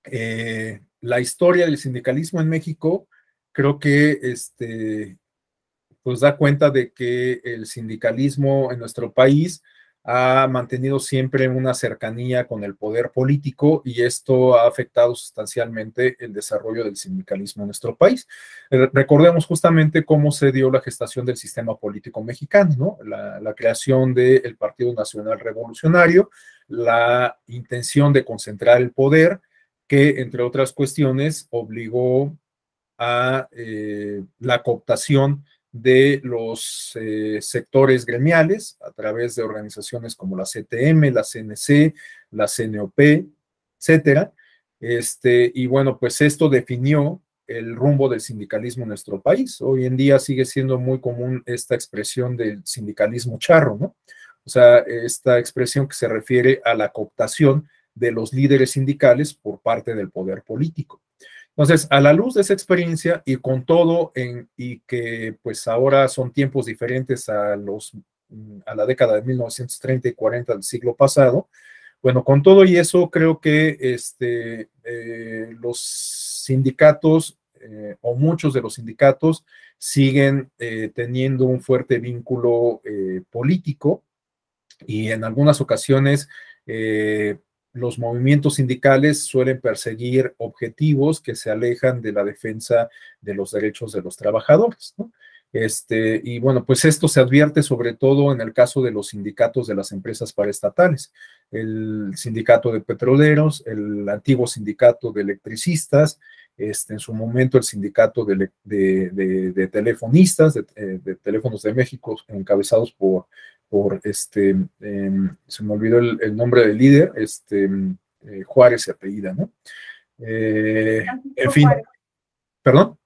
eh, la historia del sindicalismo en México creo que este, pues da cuenta de que el sindicalismo en nuestro país ha mantenido siempre una cercanía con el poder político y esto ha afectado sustancialmente el desarrollo del sindicalismo en nuestro país. Eh, recordemos justamente cómo se dio la gestación del sistema político mexicano, ¿no? la, creación del Partido Nacional Revolucionario, la intención de concentrar el poder, que entre otras cuestiones obligó a eh, la cooptación de los eh, sectores gremiales a través de organizaciones como la CTM, la CNC, la CNOP, etcétera. Este, y bueno, pues esto definió el rumbo del sindicalismo en nuestro país. Hoy en día sigue siendo muy común esta expresión del sindicalismo charro, ¿no? O sea, esta expresión que se refiere a la cooptación de los líderes sindicales por parte del poder político. Entonces, a la luz de esa experiencia y con todo, y que pues ahora son tiempos diferentes a, los, mm, a la década de 1930 y 40 del siglo pasado, bueno, con todo y eso creo que este, eh, los sindicatos eh, o muchos de los sindicatos siguen eh, teniendo un fuerte vínculo político y en algunas ocasiones los movimientos sindicales suelen perseguir objetivos que se alejan de la defensa de los derechos de los trabajadores. Este, y bueno, pues esto se advierte sobre todo en el caso de los sindicatos de las empresas paraestatales, el sindicato de petroleros, el antiguo sindicato de electricistas, este, en su momento el sindicato de telefonistas, eh, de, teléfonos de México, encabezados por por este, em, se me olvidó el, nombre del líder, este, em, eh, Juárez se apellida, ¿no? Eh, en fin, ¿perdón?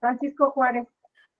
Francisco Juárez.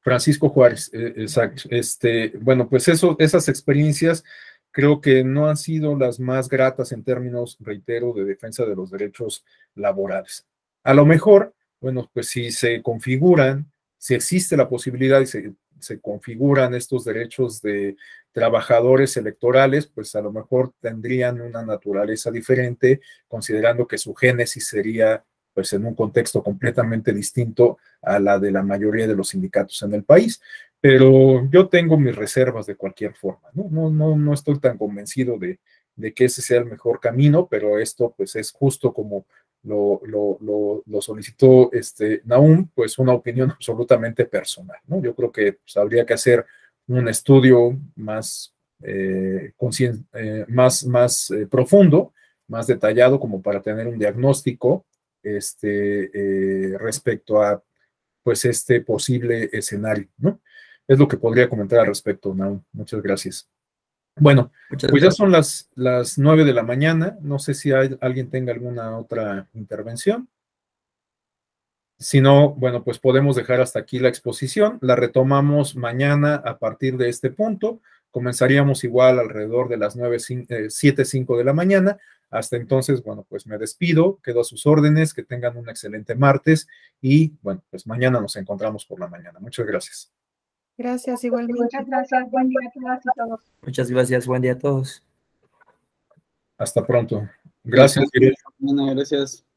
Francisco Juárez, eh, exacto. Este, bueno, pues eso, esas experiencias creo que no han sido las más gratas en términos, reitero, de defensa de los derechos laborales. A lo mejor, bueno, pues si se configuran, si existe la posibilidad y se se configuran estos derechos de trabajadores electorales, pues a lo mejor tendrían una naturaleza diferente, considerando que su génesis sería pues en un contexto completamente distinto a la de la mayoría de los sindicatos en el país. Pero yo tengo mis reservas de cualquier forma, no, no, no, estoy tan convencido de, de que ese sea el mejor camino, pero esto pues es justo como lo, solicitó este, Naum, pues una opinión absolutamente personal. Yo creo que pues, habría que hacer un estudio más, eh, eh, más, más eh, profundo, más detallado, como para tener un diagnóstico este, respecto a pues, este posible escenario. Es lo que podría comentar al respecto, Naum. Muchas gracias. Bueno, pues ya son las, las 9 de la mañana. No sé si alguien tenga alguna otra intervención. Si no, bueno, pues podemos dejar hasta aquí la exposición. La retomamos mañana a partir de este punto. Comenzaríamos igual alrededor de las nueve eh, siete cinco de la mañana. Hasta entonces, bueno, pues me despido, quedo a sus órdenes, que tengan un excelente martes y bueno, pues mañana nos encontramos por la mañana. Muchas gracias. Gracias, igualmente. Muchas gracias. Buen día a todas y todos. Muchas gracias. Buen día a todos. Hasta pronto. Gracias. gracias.